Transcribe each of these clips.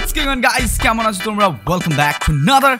what's going on guys কেমন আছো তোমরা welcome back to another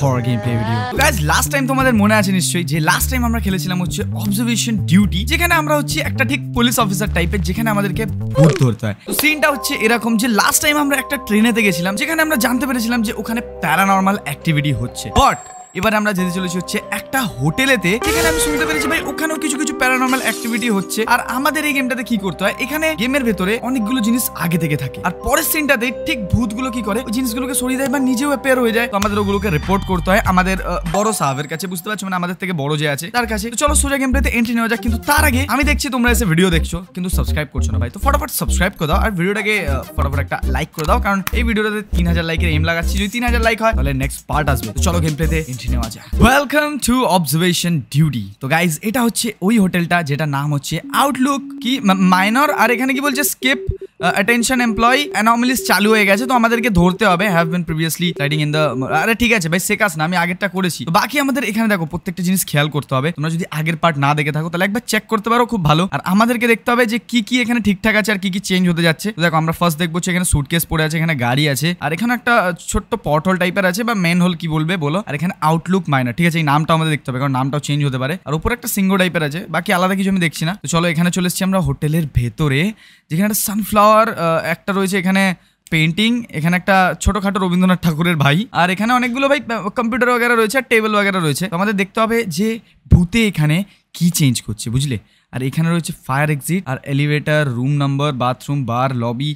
horror game play video guys last তোমাদের মনে আছে নিশ্চয়ই যে লাস্ট টাইম আমরা খেলেছিলাম হচ্ছে অবজারভেশন ডিউটি যেখানে আমরা হচ্ছে একটা ঠিক পুলিশ অফিসার টাইপের যেখানে আমাদেরকে ভূত ধরতে হয় তো সিনটা হচ্ছে এরকম যে লাস্ট টাইম আমরা একটা ট্রেনেতে গেছিলাম যেখানে আমরা জানতে পেরেছিলাম যে ওখানে প্যারানর্মাল অ্যাক্টিভিটি হচ্ছে বাট এবার আমরা যেতে চলেছি হচ্ছে একটা হোটেলেতে এখানে আমি শুনতে পেরেছি ভাই ওখানেও কিছু কিছু প্যারানর্মাল অ্যাক্টিভিটি হচ্ছে আর আমাদের এই গেমটাতে কি করতে হয় এখানে গেমের ভেতরে অনেকগুলো জিনিস আগে থেকে থাকে আর পরের সিনটাতে ঠিক ভূতগুলো কি করে ওই জিনিসগুলোকে সরিয়ে দেয় বা নিজেও অ্যাপেয়ার হয়ে যায় তো আমাদের ওগুলোকে রিপোর্ট করতে হয় আমাদের বড় সাহাবের কাছে বুঝতে পারছো মানে আমাদের থেকে বড় যে আছে তার কাছে তো চলো সোজা গেমটাতে এন্ট্রি নেওয়া যাক কিন্তু তার আগে আমি দেখছি তোমরা এসে ভিডিও দেখছো কিন্তু সাবস্ক্রাইব করছো না ভাই তো ফটাফট সাবস্ক্রাইব করে দাও আর ভিডিওটাকে ফটাফট একটা লাইক করে দাও কারণ এই ভিডিওটাতে তিন হাজার লাইকের এম লাগাচ্ছি যদি তিন হাজার লাইক হয় তাহলে নেক্সট পার্ট আসবে তো চলো গেম এন্ট্রি नेवाजा वेलकम टू ऑब्जर्वेशन ड्यूटी तो गाइस एटा হচ্ছে ওই হোটেলটা যেটা নাম হচ্ছে আউটলুক কি মাইনর আর এখানে কি বলছে স্কিপ অ্যাটেনশন এমপ্লয়ি অ্যানোমালিস চালু হয়ে গেছে তো আমাদেরকে ধরতে হবে have been previously riding in the আরে ঠিক আছে ভাই শেখাস না আমি আগেরটা করেছি বাকি আমাদের এখানে দেখো প্রত্যেকটা জিনিস খেয়াল করতে হবে তোমরা যদি আগের পার্ট না দেখে থাকো তাহলে একবার চেক করতে পারো খুব ভালো আর আমাদেরকে দেখতে হবে যে কি কি এখানে ঠিকঠাক আছে আর কি কি চেঞ্জ হতে যাচ্ছে দেখো আমরা ফার্স্ট দেখবো এখানে সুটকেস পড়ে আছে এখানে গাড়ি আছে আর এখানে একটা ছোট্ট পটল টাইপের আছে বা মেন হোল কি বলবে বলো আর এখানে আউটলুক মাইনার ঠিক আছে এই নামটা আমাদের দেখতে হবে কারণ নামটাও চেঞ্জ হতে পারে আর উপরে একটা সিঙ্গো টাইপের আছে বাকি আলাদা কিছু আমি দেখছি না তো চলো এখানে চলে এসেছি আমরা হোটেলের ভেতরে যেখানে একটা সানফ্লাওয়ার এরপর একটা রয়েছে এখানে পেন্টিং এখানে একটা ছোটখাটো রবীন্দ্রনাথ ঠাকুরের ভাই আর এখানে অনেকগুলো ভাই কম্পিউটার वगैरह রয়েছে আর টেবিল वगैरह রয়েছে আমাদের দেখতে হবে যে ভূতে এখানে কি চেঞ্জ করছে বুঝলে আর এখানে রয়েছে ফায়ার এক্সিট আর elevator room number bathroom bar lobby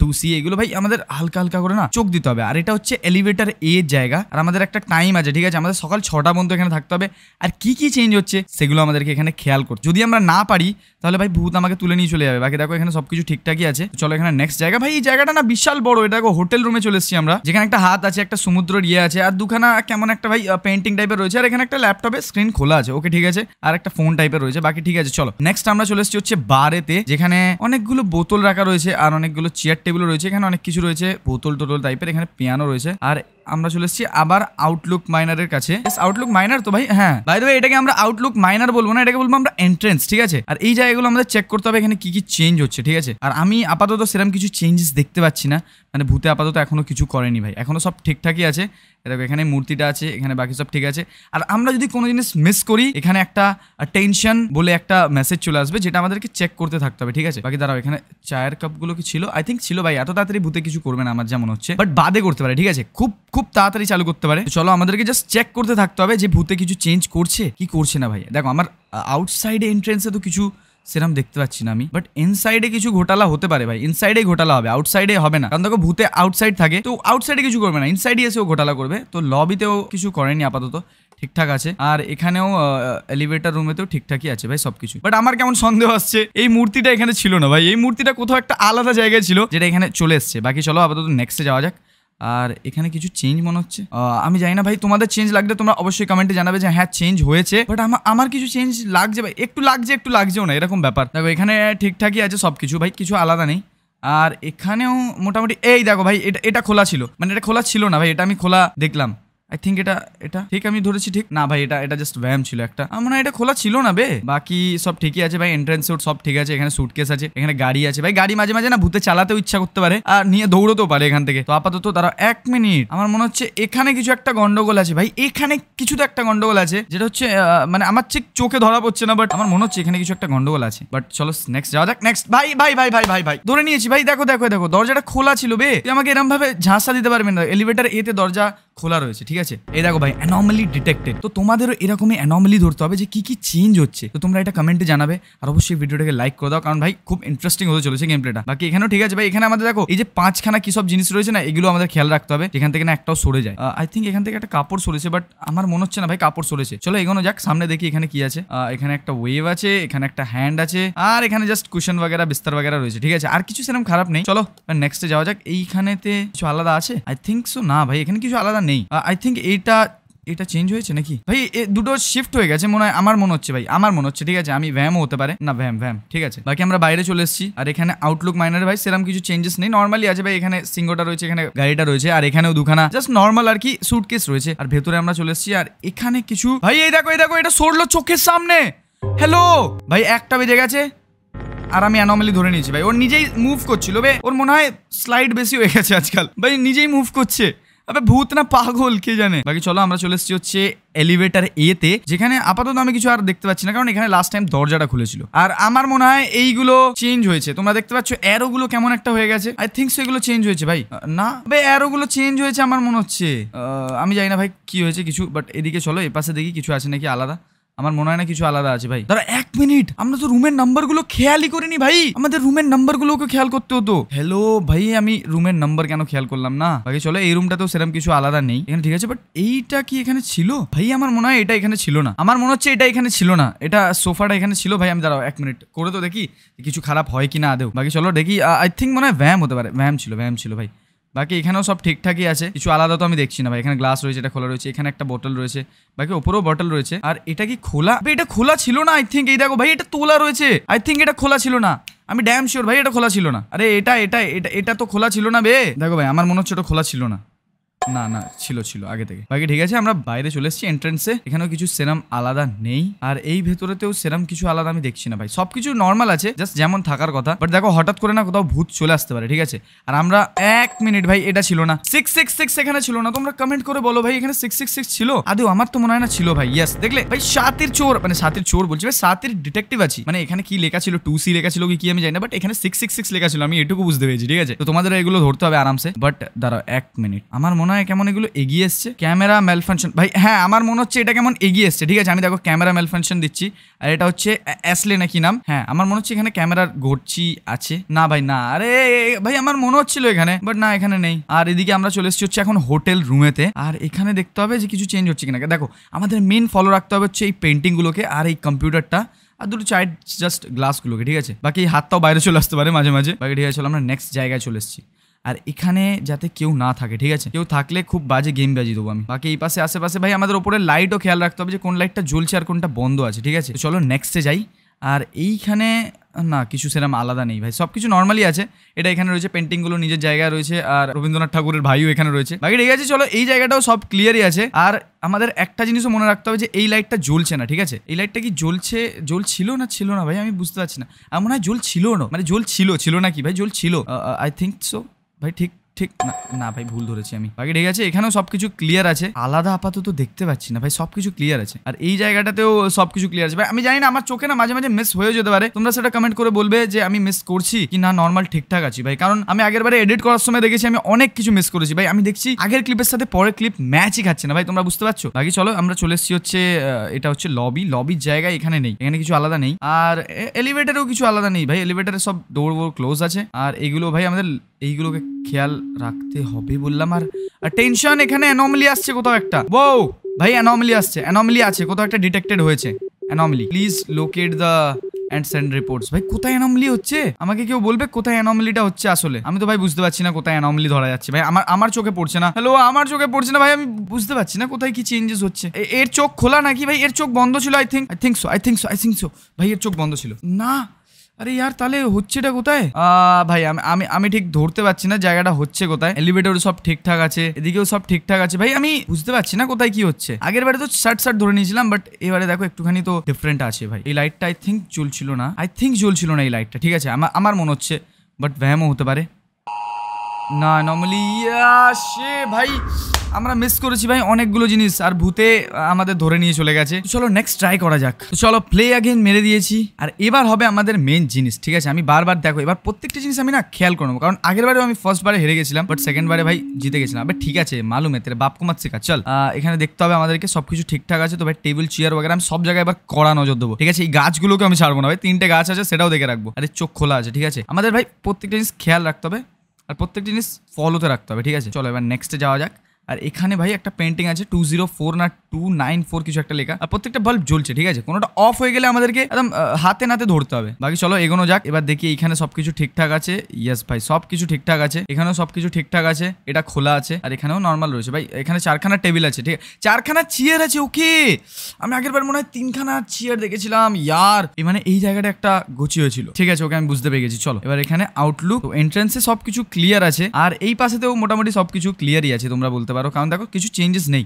two C এগুলো ভাই আমাদের হালকা হালকা করে না চোখ দিতে হবে আর এটা হচ্ছে এলিভেটার এ জায়গা আর আমাদের একটা টাইম আছে ঠিক আছে আমাদের সকাল ছটা পর্যন্ত এখানে থাকতে হবে আর কি কি চেঞ্জ হচ্ছে সেগুলো আমাদেরকে এখানে খেয়াল করতে যদি আমরা না পারি তাহলে ভাই ভূত আমাকে তুলে নিয়ে চলে যাবে বাকি দেখো এখানে সবকিছু ঠিকঠাকই আছে চলো এখানে নেক্সট জায়গা ভাই এই জায়গাটা না বিশাল বড় এটা দেখো হোটেল রুমে চলে এসেছি আমরা যেখানে একটা হাত আছে একটা সমুদ্রের ইয়ে আছে আর দুখানা কেমন একটা ভাই পেন্টিং টাইপের রয়েছে আর এখানে একটা ল্যাপটপে স্ক্রিন খোলা আছে ওকে ঠিক আছে আর একটা ফোন টাইপের রয়েছে বাকি ঠিক আছে চলো নেক্সট আমরা চলে এসেছি হচ্ছে বারেতে যেখানে অনেকগুলো বোতল রাখা রয়েছে আর অনেকগুলো চেয়ার টেবিল রয়েছে এখানে অনেক কিছু রয়েছে বোতল টোটল টাইপের এখানে পিয়ানো রয়েছে আর আমরা চলে এসেছি আবার আউটলুক মাইনারের কাছে আউটলুক মাইনার তো ভাই হ্যাঁ ভাই দ্য এটাকে আমরা আউটলুক মাইনার বলবো না এটাকে বলবো আমরা এন্ট্রেন্স ঠিক আছে আর এই জায়গাগুলো আমাদের চেক করতে হবে এখানে কি কি চেঞ্জ হচ্ছে ঠিক আছে আর আমি আপাতত সেরকম কিছু চেঞ্জেস দেখতে পাচ্ছি না মানে ভূতে আপাতত এখনো কিছু করেনি ভাই এখনো সব ঠিকঠাকই আছে দেখো এখানে মূর্তিটা আছে এখানে বাকি সব ঠিক আছে আর আমরা যদি কোনো জিনিস মিস করি এখানে একটা টেনশন বলে একটা মেসেজ চলে আসবে যেটা আমাদেরকে চেক করতে থাকতে হবে ঠিক আছে বাকি দাঁড়াও এখানে চায়ের কাপগুলো কি ছিল আই থিঙ্ক ছিল ভাই এত তাড়াতাড়ি ভূতে কিছু করবে না আমার যেমন হচ্ছে বাট বাদে করতে পারে ঠিক আছে খুব খুব তাড়াতাড়ি চালু করতে পারে চলো আমাদেরকে জাস্ট চেক করতে থাকতে হবে যে ভূতে কিছু চেঞ্জ করছে কি করছে না ভাই দেখো আমার আউটসাইডে এন্ট্রেন্সে তো কিছু সেরকম দেখতে পাচ্ছি না আমি বাট ইনসাইডে কিছু ঘোটালা হতে পারে ভাই ইনসাইডে ঘোটালা হবে আউটসাইডে হবে না কারণ দেখো ভূতে আউটসাইড থাকে তো আউটসাইডে কিছু করবে না ইনসাইডে এসেও ঘোটালা করবে তো লবিতেও কিছু করেনি আপাতত ঠিকঠাক আছে আর এখানেও এলিভেটার রুমেতেও ঠিকঠাকই আছে ভাই সবকিছু বাট আমার কেমন সন্দেহ আসছে এই মূর্তিটা এখানে ছিল না ভাই এই মূর্তিটা কোথাও একটা আলাদা জায়গায় ছিল যেটা এখানে চলে এসছে বাকি চলো আপাতত নেক্সটে যাওয়া যাক আর এখানে কিছু চেঞ্জ মনে হচ্ছে আমি জানি না ভাই তোমাদের চেঞ্জ লাগলে তোমরা অবশ্যই কমেন্টে জানাবে যে হ্যাঁ চেঞ্জ হয়েছে বাট আমার আমার কিছু চেঞ্জ লাগছে ভাই একটু লাগছে একটু লাগছেও না এরকম ব্যাপার দেখো এখানে ঠিকঠাকই আছে সব কিছু ভাই কিছু আলাদা নেই আর এখানেও মোটামুটি এই দেখো ভাই এটা এটা খোলা ছিল মানে এটা খোলা ছিল না ভাই এটা আমি খোলা দেখলাম আই থিঙ্ক এটা এটা ঠিক আমি ধরেছি ঠিক না ভাই এটা এটা জাস্ট ব্যায়াম ছিল একটা আমার এটা খোলা ছিল না বে বাকি সব ঠিকই আছে ভাই এন্ট্রেন্স উট সব ঠিক আছে এখানে সুটকেস আছে এখানে গাড়ি আছে ভাই গাড়ি মাঝে মাঝে না ভূতে চালাতেও ইচ্ছা করতে পারে আর নিয়ে দৌড়তেও পারে এখান থেকে তো আপাতত তারা এক মিনিট আমার মনে হচ্ছে এখানে কিছু একটা গন্ডগোল আছে ভাই এখানে কিছু তো একটা গন্ডগোল আছে যেটা হচ্ছে মানে আমার ঠিক চোখে ধরা পড়ছে না বাট আমার মনে হচ্ছে এখানে কিছু একটা গন্ডগোল আছে বাট চলো নেক্সট যাওয়া যাক নেক্সট ভাই ভাই ভাই ভাই ভাই ভাই ধরে নিয়েছি ভাই দেখো দেখো দেখো দরজাটা খোলা ছিল বে তুই আমাকে এরম ভাবে ঝাঁসা দিতে পারবে না এলিভেটার এতে দরজা খোলা রয়েছে ঠিক আছে এই দেখো ভাই অ্যানোমালি ডিটেক্টেড তো তোমাদেরও এরকমই অ্যানোমালি ধরতে হবে যে কি কি চেঞ্জ হচ্ছে তো তোমরা এটা কমেন্টে জানাবে আর অবশ্যই ভিডিওটাকে লাইক করে দাও কারণ ভাই খুব ইন্টারেস্টিং হতে চলেছে গেম প্লেটা বাকি এখানেও ঠিক আছে ভাই এখানে আমাদের দেখো এই যে পাঁচখানা কি সব জিনিস রয়েছে না এগুলো আমাদের খেয়াল রাখতে হবে এখান থেকে না একটাও সরে যায় আই থিঙ্ক এখান থেকে একটা কাপড় সরেছে বাট আমার মনে হচ্ছে না ভাই কাপড় সরেছে চলো এগোনো যাক সামনে দেখি এখানে কি আছে এখানে একটা ওয়েভ আছে এখানে একটা হ্যান্ড আছে আর এখানে জাস্ট কুশন বাগেরা বিস্তার বাগেরা রয়েছে ঠিক আছে আর কিছু সেরকম খারাপ নেই চলো নেক্সটে যাওয়া যাক এইখানেতে কিছু আলাদা আছে আই থিঙ্ক সো না ভাই এখানে কিছু আলাদা নেই আই থিঙ্ক এইটা এটা চেঞ্জ হয়েছে নাকি ভাই দুটো শিফট হয়ে গেছে মনে হয় আমার মনে হচ্ছে ভাই আমার মনে হচ্ছে ঠিক আছে আমি ভ্যামও হতে পারে না ভ্যাম ভ্যাম ঠিক আছে বাকি আমরা বাইরে চলে এসেছি আর এখানে আউটলুক মাইনার ভাই সেরকম কিছু চেঞ্জেস নেই নর্মালি আছে ভাই এখানে সিঙ্গোটা রয়েছে এখানে গাড়িটা রয়েছে আর এখানেও দুখানা জাস্ট নর্মাল আর কি সুটকেস রয়েছে আর ভেতরে আমরা চলে এসেছি আর এখানে কিছু ভাই এই দেখো এই দেখো এটা সরলো চোখের সামনে হ্যালো ভাই একটা বেজে গেছে আর আমি অ্যানোমালি ধরে নিয়েছি ভাই ওর নিজেই মুভ করছিল ভাই ওর মনে হয় স্লাইড বেশি হয়ে গেছে আজকাল ভাই নিজেই মুভ করছে আবে ভূত না পাগল কে জানে বাকি চলো আমরা চলে এসেছি হচ্ছে এলিভেটার এতে যেখানে আপাতত আমি কিছু আর দেখতে পাচ্ছি না কারণ এখানে লাস্ট টাইম দরজাটা খুলেছিল আর আমার মনে হয় এইগুলো চেঞ্জ হয়েছে তোমরা দেখতে পাচ্ছ অ্যারো গুলো কেমন একটা হয়ে গেছে আই থিঙ্ক এগুলো চেঞ্জ হয়েছে ভাই না ভাই অ্যারো গুলো চেঞ্জ হয়েছে আমার মনে হচ্ছে আমি জানি না ভাই কি হয়েছে কিছু বাট এদিকে চলো এ পাশে দেখি কিছু আছে নাকি আলাদা আমার মনে হয় না কিছু আলাদা আছে ভাই দাঁড়া এক মিনিট আমরা তো রুমের গুলো খেয়ালই করিনি ভাই আমাদের রুমের নাম্বারগুলোকে খেয়াল করতে হতো হ্যালো ভাই আমি রুমের নাম্বার কেন খেয়াল করলাম না বাকি চলো এই রুমটাতেও সেরকম কিছু আলাদা নেই এখানে ঠিক আছে বাট এইটা কি এখানে ছিল ভাই আমার মনে হয় এটা এখানে ছিল না আমার মনে হচ্ছে এটা এখানে ছিল না এটা সোফাটা এখানে ছিল ভাই আমি দাঁড়াও এক মিনিট করে তো দেখি কিছু খারাপ হয় কি না আদেও বাকি চলো দেখি আই থিঙ্ক মনে হয় ভ্যাম হতে পারে ভ্যাম ছিল ভ্যাম ছিল ভাই বাকি এখানেও সব ঠিকঠাকই আছে কিছু আলাদা তো আমি দেখছি না ভাই এখানে গ্লাস রয়েছে এটা খোলা রয়েছে এখানে একটা বোটল রয়েছে বাকি ওপরেও বটল রয়েছে আর এটা কি খোলা এটা খোলা ছিল না আই থিঙ্ক এই দেখো ভাই এটা তোলা রয়েছে আই থিঙ্ক এটা খোলা ছিল না আমি ড্যাম শিওর ভাই এটা খোলা ছিল না আরে এটা এটা এটা এটা তো খোলা ছিল না বে দেখো ভাই আমার মনে হচ্ছে এটা খোলা ছিল না না না ছিল ছিল আগে থেকে বাকি ঠিক আছে আমরা বাইরে চলে এসেছি এন্ট্রেন্সে এখানেও কিছু সেরাম আলাদা নেই আর এই ভেতরেতেও সেরাম কিছু আলাদা আমি দেখছি না ভাই সবকিছু নর্মাল আছে জাস্ট যেমন থাকার কথা বাট দেখো হঠাৎ করে না কোথাও ভূত চলে আসতে পারে ঠিক আছে আর আমরা এক মিনিট ভাই এটা ছিল না সিক্স সিক্স সিক্স এখানে ছিল না তোমরা কমেন্ট করে বলো ভাই এখানে সিক্স সিক্স সিক্স ছিল আদৌ আমার তো মনে হয় না ছিল ভাই ইয়াস দেখলে ভাই সাতের চোর মানে সাতের চোর বলছি ভাই সাতের ডিটেকটিভ আছি মানে এখানে কি লেখা ছিল টু সি লেখা ছিল কি আমি জানি না বাট এখানে সিক্স সিক্স সিক্স লেখা ছিল আমি এটুকু বুঝতে পেরেছি ঠিক আছে তো তোমাদের এগুলো ধরতে হবে আরামসে বাট দাঁড়াও এক মিনিট আমার মনে হয় কেমন এগুলো এগিয়ে এসছে ক্যামেরা ম্যালফাংশন ভাই হ্যাঁ আমার মনে হচ্ছে এটা কেমন এগিয়ে এসছে ঠিক আছে আমি দেখো ক্যামেরা ম্যালফাংশন দিচ্ছি আর এটা হচ্ছে অ্যাসলে নাকি নাম হ্যাঁ আমার মনে হচ্ছে এখানে ক্যামেরার ঘটছি আছে না ভাই না আরে ভাই আমার মনে হচ্ছিল এখানে বাট না এখানে নেই আর এদিকে আমরা চলে এসেছি হচ্ছে এখন হোটেল রুমেতে আর এখানে দেখতে হবে যে কিছু চেঞ্জ হচ্ছে কিনা দেখো আমাদের মেন ফলো রাখতে হবে হচ্ছে এই পেন্টিংগুলোকে আর এই কম্পিউটারটা আর দুটো চাইড জাস্ট গ্লাসগুলোকে ঠিক আছে বাকি হাতটাও বাইরে চলে আসতে পারে মাঝে মাঝে বাকি ঠিক আছে চলো আমরা নেক্সট জায়গায় চলে এসেছি আর এখানে যাতে কেউ না থাকে ঠিক আছে কেউ থাকলে খুব বাজে গেম বাজি দেবো আমি বাকি এই পাশে আশেপাশে ভাই আমাদের ওপরে লাইটও খেয়াল রাখতে হবে যে কোন লাইটটা জ্বলছে আর কোনটা বন্ধ আছে ঠিক আছে চলো নেক্সটে যাই আর এইখানে না কিছু সেরকম আলাদা নেই ভাই সব কিছু নর্মালি আছে এটা এখানে রয়েছে পেন্টিংগুলো নিজের জায়গায় রয়েছে আর রবীন্দ্রনাথ ঠাকুরের ভাইও এখানে রয়েছে বাকি ঠিক আছে চলো এই জায়গাটাও সব ক্লিয়ারই আছে আর আমাদের একটা জিনিসও মনে রাখতে হবে যে এই লাইটটা জ্বলছে না ঠিক আছে এই লাইটটা কি জ্বলছে জ্বলছিল না ছিল না ভাই আমি বুঝতে পারছি না আমার মনে হয় জ্বলছিল না মানে জ্বলছিল ছিল না কি ভাই জ্বলছিল আই থিঙ্ক সো भाई ठीक ঠিক না না ভাই ভুল ধরেছি আমি বাকি ঠিক আছে এখানেও সবকিছু ক্লিয়ার আছে আলাদা আপাতত দেখতে পাচ্ছি না ভাই সবকিছু ক্লিয়ার আছে আর এই জায়গাটাতেও সবকিছু ক্লিয়ার আছে ভাই আমি জানি না আমার চোখে না মাঝে মাঝে মিস হয়ে যেতে পারে তোমরা সেটা কমেন্ট করে বলবে যে আমি মিস করছি কি না নর্মাল ঠিকঠাক আছি ভাই কারণ আমি আগের বারে এডিট করার সময় দেখেছি আমি অনেক কিছু মিস করেছি ভাই আমি দেখছি আগের ক্লিপের সাথে পরের ক্লিপ ম্যাচই খাচ্ছে না ভাই তোমরা বুঝতে পারছো বাকি চলো আমরা চলে এসেছি হচ্ছে এটা হচ্ছে লবি লবির জায়গায় এখানে নেই এখানে কিছু আলাদা নেই আর এলিভেটারেও কিছু আলাদা নেই ভাই এলিভেটারে সব ডোর ক্লোজ আছে আর এগুলো ভাই আমাদের এইগুলোকে খেয়াল রাখতে হবে বললাম আর টেনশন এখানে অ্যানোমালি আসছে কোথাও একটা ও ভাই অ্যানোমালি আসছে অ্যানোমালি আছে কোথাও একটা ডিটেক্টেড হয়েছে anomaly please locate the and send reports ভাই কোথায় অ্যানোমালি হচ্ছে আমাকে কেউ বলবে কোথায় অ্যানোমালিটা হচ্ছে আসলে আমি তো ভাই বুঝতে পারছি না কোথায় অ্যানোমালি ধরা যাচ্ছে ভাই আমার আমার চোখে পড়ছে না হ্যালো আমার চোখে পড়ছে না ভাই আমি বুঝতে পারছি না কোথায় কি চেঞ্জেস হচ্ছে এর চোখ খোলা নাকি ভাই এর চোখ বন্ধ ছিল I think I think so I think so I think so ভাই এর চোখ বন্ধ ছিল না আরে ইয়ার তাহলে হচ্ছেটা কোথায় ভাই আমি আমি আমি ঠিক ধরতে পারছি না জায়গাটা হচ্ছে কোথায় এলিভেটর সব ঠিকঠাক আছে এদিকেও সব ঠিকঠাক আছে ভাই আমি বুঝতে পারছি না কোথায় কি হচ্ছে আগের বারে তো শার্ট শার্ট ধরে নিয়েছিলাম বাট এবারে দেখো একটুখানি তো ডিফারেন্ট আছে ভাই এই লাইটটা আই থিঙ্ক চলছিল না আই থিঙ্ক চলছিল না এই লাইটটা ঠিক আছে আমার মনে হচ্ছে বাট ব্যায়ামও হতে পারে না নর্মালি সে ভাই আমরা মিস করেছি ভাই অনেকগুলো জিনিস আর ভূতে আমাদের ধরে নিয়ে চলে গেছে চলো নেক্সট ট্রাই করা যাক চলো প্লে আগেন মেরে দিয়েছি আর এবার হবে আমাদের মেন জিনিস ঠিক আছে আমি বারবার দেখো এবার প্রত্যেকটা জিনিস আমি না খেয়াল করবো কারণ আগের বারেও আমি ফার্স্ট বারে হেরে গেছিলাম বাট সেকেন্ড বারে ভাই জিতে গেছিলাম বাট ঠিক আছে মালুম এতে বাপ কুমার শেখা চল এখানে দেখতে হবে আমাদেরকে সবকিছু ঠিকঠাক আছে তো ভাই টেবিল চেয়ার वगैरह আমি সব জায়গায় এবার কড়া নজর দেবো ঠিক আছে এই গাছগুলোকে আমি ছাড়বো না ভাই তিনটে গাছ আছে সেটাও দেখে রাখবো আরে চোখ খোলা আছে ঠিক আছে আমাদের ভাই প্রত্যেকটা জিনিস খেয়াল রাখতে হবে আর প্রত্যেক জিনিস ফলোতে রাখতে হবে ঠিক আছে চলো এবার নেক্সটে যাওয়া যাক আর এখানে ভাই একটা পেন্টিং আছে টু জিরো ফোর না টু নাইন ফোর কিছু একটা লেখা আর প্রত্যেকটা বাল্ব জ্বলছে ঠিক আছে কোনোটা অফ হয়ে গেলে আমাদেরকে একদম হাতে নাতে ধরতে হবে বাকি চলো এগোনো যাক এবার দেখি এখানে সবকিছু ঠিকঠাক আছে ইয়াস ভাই সবকিছু ঠিকঠাক আছে এখানেও সবকিছু ঠিকঠাক আছে এটা খোলা আছে আর এখানেও নর্মাল রয়েছে ভাই এখানে চারখানা টেবিল আছে ঠিক আছে চারখানা চেয়ার আছে ওকে আমি আগের বার মনে হয় তিনখানা চেয়ার দেখেছিলাম ইয়ার মানে এই জায়গাটা একটা গচি হয়েছিল ঠিক আছে ওকে আমি বুঝতে পেরে গেছি চলো এবার এখানে আউটলুক এন্ট্রান্সে সবকিছু ক্লিয়ার আছে আর এই পাশেতেও মোটামুটি সবকিছু ক্লিয়ারই আছে তোমরা বলতে বারো কাম দেখো কিছু चेंजेस নেই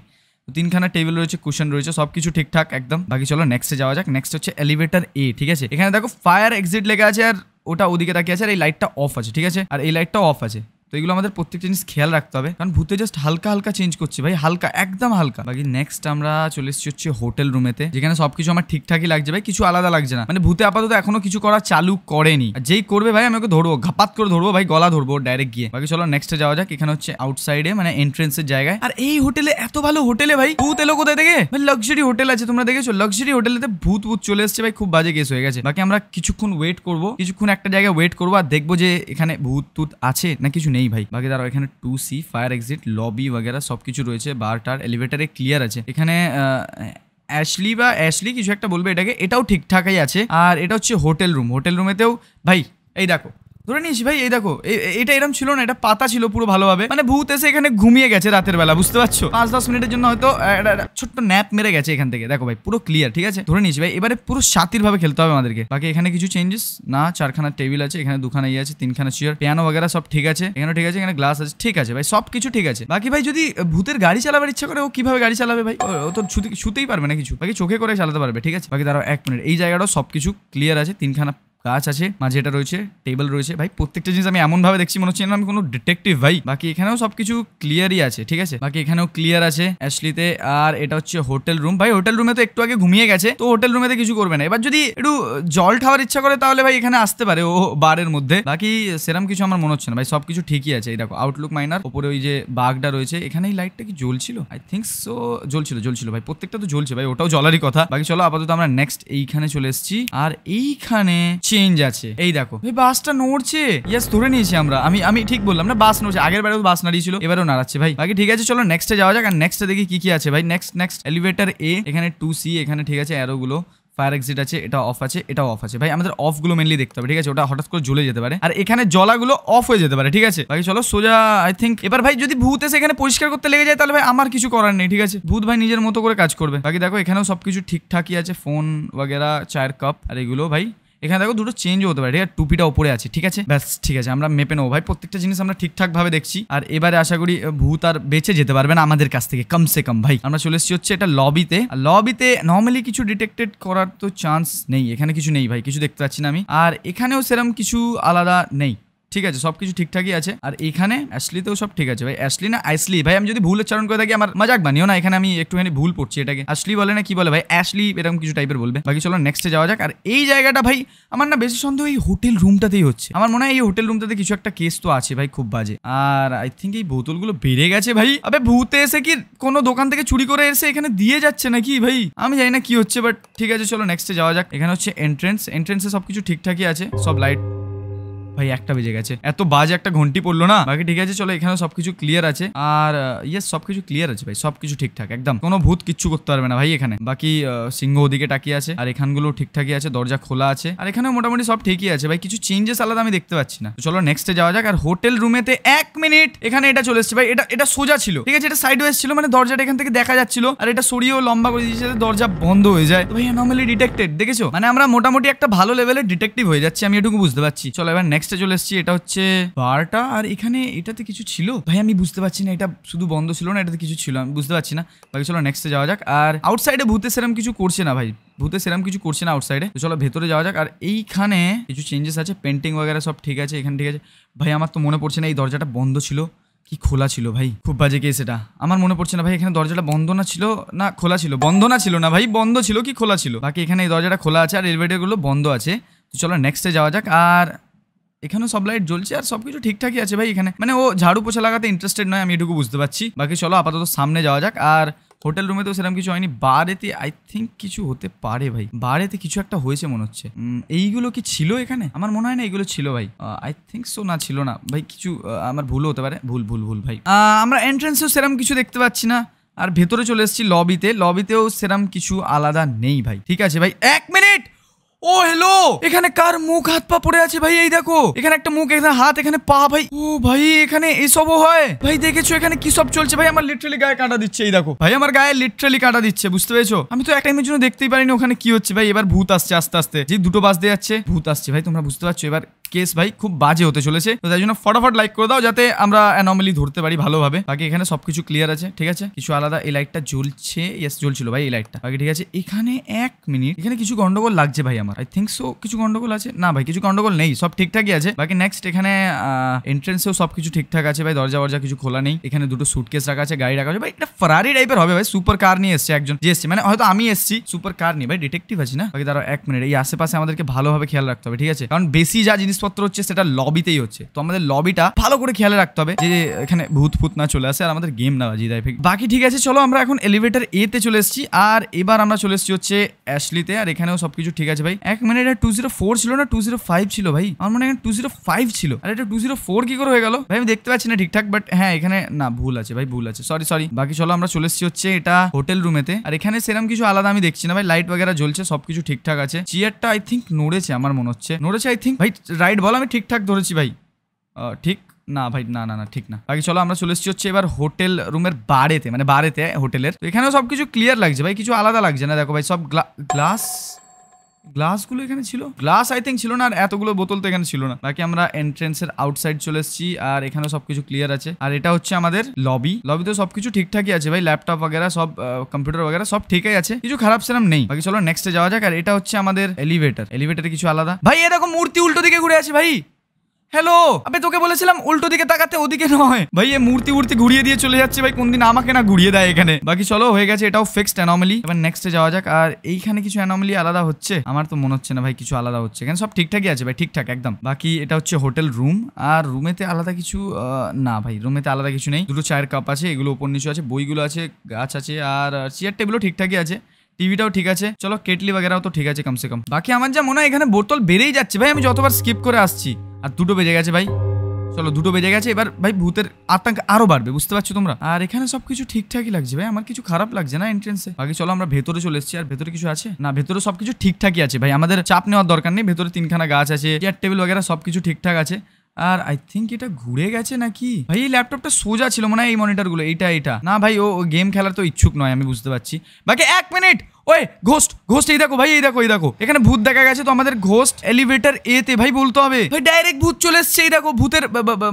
তিনখানা টেবিল রয়েছে কুশন রয়েছে সবকিছু ঠিকঠাক একদম বাকি চলো নেক্সটে যাওয়া যাক নেক্সট হচ্ছে এলিভেটর এ ঠিক আছে এখানে দেখো ফায়ার এক্সিট লেখা আছে আর ওটা ওদিকে রাখা আছে আর এই লাইটটা অফ আছে ঠিক আছে আর এই লাইটটা অফ আছে তো এগুলো আমাদের প্রত্যেকটা জিনিস খেয়াল রাখতে হবে কারণ ভূতে জাস্ট হালকা হালকা চেঞ্জ করছে ভাই হালকা একদম হালকা বাকি নেক্সট আমরা চলে এসেছি হচ্ছে হোটেল রুমেতে যেখানে সবকিছু আমার ঠিকঠাকই লাগছে ভাই কিছু আলাদা লাগছে না মানে ভূতে আপাতত এখনো কিছু করা চালু করেনি আর যেই করবে ভাই আমি ওকে ধরবো ঘাপাত করে ধরবো ভাই গলা ধরবো ডাইরেক্ট গিয়ে বাকি চলো নেক্সটে যাওয়া যাক এখানে হচ্ছে আউটসাইডে মানে এন্ট্রেন্সের জায়গায় আর এই হোটেলে এত ভালো হোটেলে ভাই ভূত এলো কোথায় থেকে ভাই লাক্সারি হোটেল আছে তোমরা দেখেছো লাক্সারি হোটেলেতে ভূত ভূত চলে এসছে ভাই খুব বাজে কেস হয়ে গেছে বাকি আমরা কিছুক্ষণ ওয়েট করবো কিছুক্ষণ একটা জায়গায় ওয়েট করবো আর দেখবো যে এখানে ভূত টুত আছে না কিছু নেই নেই ভাই বাকি দাঁড়াও এখানে two C fire exit lobby वगैरह সব কিছু রয়েছে বারটার এলিভেটারে ক্লিয়ার আছে এখানে অ্যাশলি বা অ্যাশলি কিছু একটা বলবে এটাকে এটাও ঠিকঠাকই আছে আর এটা হচ্ছে হোটেল রুম হোটেল রুমেতেও ভাই এই দেখো ধরে নিয়েছি ভাই এই দেখো এটা এরম ছিল না এটা পাতা ছিল পুরো ভালোভাবে মানে ভূত এসে এখানে ঘুমিয়ে গেছে রাতের বেলা বুঝতে পারছো পাঁচ দশ মিনিটের জন্য হয়তো ছোট্ট ন্যাপ মেরে গেছে এখান থেকে দেখো ভাই পুরো ক্লিয়ার ঠিক আছে ধরে নিয়েছি ভাই এবারে পুরো সাতির ভাবে খেলতে হবে আমাদেরকে বাকি এখানে কিছু চেঞ্জেস না চারখানা টেবিল আছে এখানে দুখানা ইয়ে আছে তিনখানা চেয়ার পিয়ানো वगैरह সব ঠিক আছে এখানে ঠিক আছে এখানে গ্লাস আছে ঠিক আছে ভাই সব কিছু ঠিক আছে বাকি ভাই যদি ভূতের গাড়ি চালাবার ইচ্ছা করে ও কিভাবে গাড়ি চালাবে ভাই ও তো ছুতেই পারবে না কিছু বাকি চোখে করে চালাতে পারবে ঠিক আছে বাকি তারা এক মিনিট এই জায়গাটাও কিছু ক্লিয়ার আছে তিনখানা গাছ আছে মাঝে এটা রয়েছে টেবিল রয়েছে ভাই প্রত্যেকটা জিনিস আমি এমন ভাবে দেখছি মনে হচ্ছে না আমি কোনো ডিটেকটিভ ভাই বাকি এখানেও সবকিছু ক্লিয়ারই আছে ঠিক আছে বাকি এখানেও ক্লিয়ার আছে অ্যাশলিতে আর এটা হচ্ছে হোটেল রুম ভাই হোটেল রুমে তো একটু আগে ঘুমিয়ে গেছে তো হোটেল রুমেতে কিছু করবে না এবার যদি একটু জল খাওয়ার ইচ্ছা করে তাহলে ভাই এখানে আসতে পারে ও বারের মধ্যে বাকি সেরকম কিছু আমার মনে হচ্ছে না ভাই সব কিছু ঠিকই আছে এই দেখো আউটলুক মাইনার ওপরে ওই যে বাঘটা রয়েছে এখানে এই লাইটটা কি জ্বলছিল আই থিঙ্ক সো জ্বলছিল জ্বলছিল ভাই প্রত্যেকটা তো জ্বলছে ভাই ওটাও জ্বলারই কথা বাকি চলো আপাতত আমরা নেক্সট এইখানে চলে এসেছি আর এইখানে চেঞ্জ আছে এই দেখো ভাই বাসটা নড়ছে ইয়াস ধরে নিয়েছি আমরা আমি আমি ঠিক বললাম না বাস নড়ছে আগের বারেও বাস নাড়িয়েছিল এবারেও নাড়াচ্ছে ভাই বাকি ঠিক আছে চলো নেক্সটে যাওয়া যাক আর নেক্সটে দেখি কি কি আছে ভাই নেক্সট নেক্সট এলিভেটার এ এখানে টু সি এখানে ঠিক আছে অ্যারোগুলো ফায়ার এক্সিট আছে এটা অফ আছে এটা অফ আছে ভাই আমাদের অফগুলো মেনলি দেখতে হবে ঠিক আছে ওটা হঠাৎ করে জ্বলে যেতে পারে আর এখানে জলাগুলো অফ হয়ে যেতে পারে ঠিক আছে ভাই চলো সোজা আই থিঙ্ক এবার ভাই যদি ভূত এসে এখানে পরিষ্কার করতে লেগে যায় তাহলে ভাই আমার কিছু করার নেই ঠিক আছে ভূত ভাই নিজের মতো করে কাজ করবে বাকি দেখো এখানেও সবকিছু ঠিকঠাকই আছে ফোন বগেরা চায়ের কাপ আর এগুলো ভাই এখানে দেখো দুটো চেঞ্জ হতে পারে আর টুপিটা ওপরে আছে ঠিক আছে ব্যাস ঠিক আছে আমরা মেপে নেবো ভাই প্রত্যেকটা জিনিস আমরা ঠিকঠাকভাবে দেখছি আর এবারে আশা করি ভূত আর বেঁচে যেতে পারবে না আমাদের কাছ থেকে কমসে কম ভাই আমরা চলে এসেছি হচ্ছে এটা লবিতে আর লবিতে নর্মালি কিছু ডিটেক্টেড করার তো চান্স নেই এখানে কিছু নেই ভাই কিছু দেখতে পাচ্ছি না আমি আর এখানেও সেরকম কিছু আলাদা নেই ঠিক আছে সব কিছু ঠিকঠাকই আছে আর এখানে অ্যাশলিতেও সব ঠিক আছে ভাই অ্যাশলি না আইসলি ভাই আমি যদি ভুল উচ্চারণ করি থাকি আমার मजाक বানিয়ো না এখানে আমি একটুখানি ভুল পড়ছি এটাকে অ্যাশলি বলে না কি বলে ভাই অ্যাশলি এরকম কিছু টাইপের বলবে বাকি চলো নেক্সটে যাওয়া যাক আর এই জায়গাটা ভাই আমার না বেশি সন্দেহ এই হোটেল রুমটা দেই হচ্ছে আমার মনে হয় এই হোটেল রুমটাতে কিচ্ছু একটা কেস তো আছে ভাই খুব বাজে আর আই থিংক এই বোতলগুলো ভিড়ে গেছে ভাই আবে ভূতে এসে কি কোনো দোকান থেকে চুরি করে এসে এখানে দিয়ে যাচ্ছে নাকি ভাই আমি জানি না কি হচ্ছে বাট ঠিক আছে চলো নেক্সটে যাওয়া যাক এখানে হচ্ছে এন্ট्रेंस এন্ট্রেন্সে সব কিছু ঠিকঠাকই আছে সব লাইট ভাই একটা বেজে গেছে এত বাজে একটা ঘন্টি পড়লো না বাকি ঠিক আছে চলো এখানে সবকিছু ক্লিয়ার আছে আর ইয়ে সবকিছু ক্লিয়ার আছে ভাই সবকিছু ঠিকঠাক একদম কোনো ভূত কিচ্ছু করতে পারবে না ভাই এখানে বাকি সিংহ ওদিকে টাকিয়ে আছে আর এখানগুলো ঠিকঠাকই আছে দরজা খোলা আছে আর এখানে মোটামুটি সব ঠিকই আছে ভাই কিছু চেঞ্জেস আলাদা আমি দেখতে পাচ্ছি না চলো নেক্সটে যাওয়া যাক আর হোটেল রুমেতে এক মিনিট এখানে এটা চলে এসছে ভাই এটা এটা সোজা ছিল ঠিক আছে এটা সাইড ওয়েজ ছিল মানে দরজাটা এখান থেকে দেখা যাচ্ছিল আর এটা সরিয়েও লম্বা করে দিয়েছে দরজা বন্ধ হয়ে যায় ভাই নর্মালি ডিটেক্টেড দেখেছো মানে আমরা মোটামুটি একটা ভালো লেভেলের ডিটেকটিভ হয়ে যাচ্ছি আমি এটুকু বুঝতে পারছি চলো এবার নেক্সট নেক্সটে চলে এসেছি এটা হচ্ছে বারটা আর এখানে এটাতে কিছু ছিল ভাই আমি বুঝতে পারছি না এটা শুধু বন্ধ ছিল না এটাতে কিছু ছিল আমি বুঝতে পারছি না বাকি চলো নেক্সটে যাওয়া যাক আর আউটসাইডে ভূতে সেরম কিছু করছে না ভাই ভূতে সেরম কিছু করছে না আউটসাইডে তো চলো ভেতরে যাওয়া যাক আর এইখানে কিছু চেঞ্জেস আছে পেন্টিং वगैरह সব ঠিক আছে এখানে ঠিক আছে ভাই আমার তো মনে পড়ছে না এই দরজাটা বন্ধ ছিল কি খোলা ছিল ভাই খুব বাজে কেস সেটা আমার মনে পড়ছে না ভাই এখানে দরজাটা বন্ধ না ছিল না খোলা ছিল বন্ধ না ছিল না ভাই বন্ধ ছিল কি খোলা ছিল বাকি এখানে এই দরজাটা খোলা আছে আর এলিভেটরগুলো বন্ধ আছে চলো নেক্সটে যাওয়া যাক আর এখানে সব লাইট জ্বলছে আর সবকিছু ঠিকঠাকই আছে ভাই এখানে মানে ও ঝাড়ু পোছা লাগাতে ইন্টারেস্টেড নয় আমি এটুকু বুঝতে পারছি বাকি চলো আপাতত সামনে যাওয়া যাক আর হোটেল রুমে তো সেরকম কিছু হয়নি বারেতে আই থিঙ্ক কিছু হতে পারে ভাই বারেতে কিছু একটা হয়েছে মনে হচ্ছে এইগুলো কি ছিল এখানে আমার মনে হয় না এইগুলো ছিল ভাই আই থিঙ্ক সো না ছিল না ভাই কিছু আমার ভুলও হতে পারে ভুল ভুল ভুল ভাই আমরা এন্ট্রেন্সেও সেরকম কিছু দেখতে পাচ্ছি না আর ভেতরে চলে এসেছি লবিতে লবিতেও সেরকম কিছু আলাদা নেই ভাই ঠিক আছে ভাই এক মিনিট ও হ্যালো এখানে কার মুখ হাত পা পড়ে আছে ভাই এই দেখো এখানে একটা মুখ এখানে হাত এখানে পা ভাই ও ভাই এখানে এসবও হয় ভাই দেখেছো এখানে কি সব চলছে ভাই আমার লিটারালি গায়ে কাটা দিচ্ছে এই দেখো ভাই আমার গায়ে লিটারালি কাটা দিচ্ছে বুঝতে পেরেছো আমি তো এক জন্য দেখতেই পারিনি ওখানে কি হচ্ছে ভাই এবার ভূত আসছে আস্তে আস্তে যে দুটো বাস দিয়ে যাচ্ছে ভূত আসছে ভাই তোমরা বুঝতে পারছো এবার কেস ভাই খুব বাজে হতে চলেছে তো তাই জন্য ফটাফট লাইক করে দাও যাতে আমরা অ্যানমালি ধরতে পারি ভালোভাবে বাকি এখানে সবকিছু ক্লিয়ার আছে ঠিক আছে কিছু আলাদা এই লাইটটা জ্বলছে ইয়েস জ্বলছিল ভাই এই লাইটটা বাকি ঠিক আছে এখানে এক মিনিট এখানে কিছু গন্ডগোল লাগছে ভাই আমার আই থিঙ্ক সো কিছু গন্ডগোল আছে না ভাই কিছু গন্ডগোল নেই সব ঠিকঠাকই আছে বাকি নেক্সট এখানে এন্ট্রেন্সেও সব কিছু ঠিকঠাক আছে ভাই দরজা বরজা কিছু খোলা নেই এখানে দুটো সুটকেস রাখা আছে গাড়ি রাখা আছে ভাই এটা ফারি টাইপের হবে ভাই সুপার কার নিয়ে এসছে একজন যে এসছে মানে হয়তো আমি এসছি সুপার কার নিয়ে ভাই ডিটেকটিভ আছি না বাকি তারা এক মিনিট এই আশেপাশে আমাদেরকে ভালোভাবে খেয়াল রাখতে হবে ঠিক আছে কারণ বেশি যা জিনিস জিনিসপত্র হচ্ছে সেটা লবিতেই হচ্ছে তো আমাদের লবিটা ভালো করে খেয়াল রাখতে হবে যে এখানে ভূত ফুত না চলে আসে আর আমাদের গেম না বাজি দেয় বাকি ঠিক আছে চলো আমরা এখন এলিভেটার এ তে চলে এসেছি আর এবার আমরা চলে এসেছি হচ্ছে অ্যাশলিতে আর এখানেও সবকিছু ঠিক আছে ভাই এক মিনিট এটা টু জিরো ফোর ছিল না টু জিরো ফাইভ ছিল ভাই আমার মনে হয় টু জিরো ফাইভ ছিল আর এটা টু জিরো ফোর কি করে হয়ে গেল ভাই আমি দেখতে পাচ্ছি না ঠিকঠাক বাট হ্যাঁ এখানে না ভুল আছে ভাই ভুল আছে সরি সরি বাকি চলো আমরা চলে এসেছি হচ্ছে এটা হোটেল রুমেতে আর এখানে সেরকম কিছু আলাদা আমি দেখছি না ভাই লাইট বাগেরা জ্বলছে সবকিছু ঠিকঠাক আছে চেয়ারটা আই থিঙ্ক নড়েছে আমার মনে হচ্ছে নড়েছে আই থিঙ্ক ভাই রাইট বলো আমি ঠিকঠাক ধরেছি ভাই ঠিক না ভাই না না না ঠিক না বাকি চলো আমরা চলে এসেছি হচ্ছে এবার হোটেল রুমের বারেতে মানে বারেতে হোটেলের এখানেও সব কিছু ক্লিয়ার লাগছে ভাই কিছু আলাদা লাগছে না দেখো ভাই সব গ্লাস গ্লাসগুলো এখানে ছিল গ্লাস আই থিঙ্ক ছিল না আর এতগুলো বোতল তো এখানে ছিল না বাকি আমরা এন্ট্রেন্সের আউটসাইড চলে এসেছি আর এখানে সবকিছু ক্লিয়ার আছে আর এটা হচ্ছে আমাদের লবি লবিতে সবকিছু ঠিকঠাকই আছে ভাই ল্যাপটপ वगैरह সব কম্পিউটার वगैरह সব ঠিকই আছে কিছু খারাপ সেরাম নেই বাকি চলো নেক্সটে যাওয়া যাক আর এটা হচ্ছে আমাদের এলিভেটর এলিভেটরে কিছু আলাদা ভাই এরকম মূর্তি উল্টো দিকে ঘুরে আছে ভাই হ্যালো আমি তোকে বলেছিলাম উল্টো দিকে তাকাতে ওদিকে নয় ভাই এ মূর্তি উর্তি ঘুরিয়ে দিয়ে চলে যাচ্ছে ভাই কোনদিন আমাকে না ঘুরিয়ে দেয় এখানে বাকি চলো হয়ে গেছে এটাও ফিক্সড অ্যানোমালি এবার নেক্সটে যাওয়া যাক আর এইখানে কিছু অ্যানোমালি আলাদা হচ্ছে আমার তো মনে হচ্ছে না ভাই কিছু আলাদা হচ্ছে এখানে সব ঠিকঠাকই আছে ভাই ঠিকঠাক একদম বাকি এটা হচ্ছে হোটেল রুম আর রুমেতে আলাদা কিছু না ভাই রুমেতে আলাদা কিছু নেই দুটো চায়ের কাপ আছে এগুলো উপর নিচু আছে বইগুলো আছে গাছ আছে আর চেয়ার টেবিলও ঠিকঠাকই আছে টিভিটাও ঠিক আছে চলো কেটলি বাগেরাও তো ঠিক আছে কমসে কম বাকি আমার যা মনে হয় এখানে বোতল বেড়েই যাচ্ছে ভাই আমি যতবার স্কিপ করে আসছি আর দুটো বেজে গেছে ভাই চলো দুটো বেজে গেছে এবার ভাই ভূতের আতঙ্ক আরো বাড়বে বুঝতে পারছো তোমরা আর এখানে সবকিছু ঠিকঠাকই লাগছে ভাই আমার কিছু খারাপ লাগছে না এন্ট্রেন্সে বাকি চলো আমরা ভেতরে চলে এসেছি আর ভেতরে কিছু আছে না ভেতরে সবকিছু ঠিকঠাকই আছে ভাই আমাদের চাপ নেওয়ার দরকার নেই ভেতরে তিনখানা গাছ আছে চেয়ার টেবিল বগেরা সবকিছু ঠিকঠাক আছে আর আই থিঙ্ক এটা ঘুরে গেছে নাকি ভাই এই ল্যাপটপটা সোজা ছিল মনে হয় এই মনিটরগুলো এইটা এটা না ভাই ও গেম খেলার তো ইচ্ছুক নয় আমি বুঝতে পারছি বাকি এক মিনিট ওয়ে ঘোস্ট ঘোস্ট এই দেখো ভাই এই দেখো এই দেখো এখানে ভূত দেখা গেছে তো আমাদের ঘোস্ট এলিভেটার এ তে ভাই বলতে হবে ভাই ডাইরেক্ট ভূত চলে এসছে এই দেখো ভূতের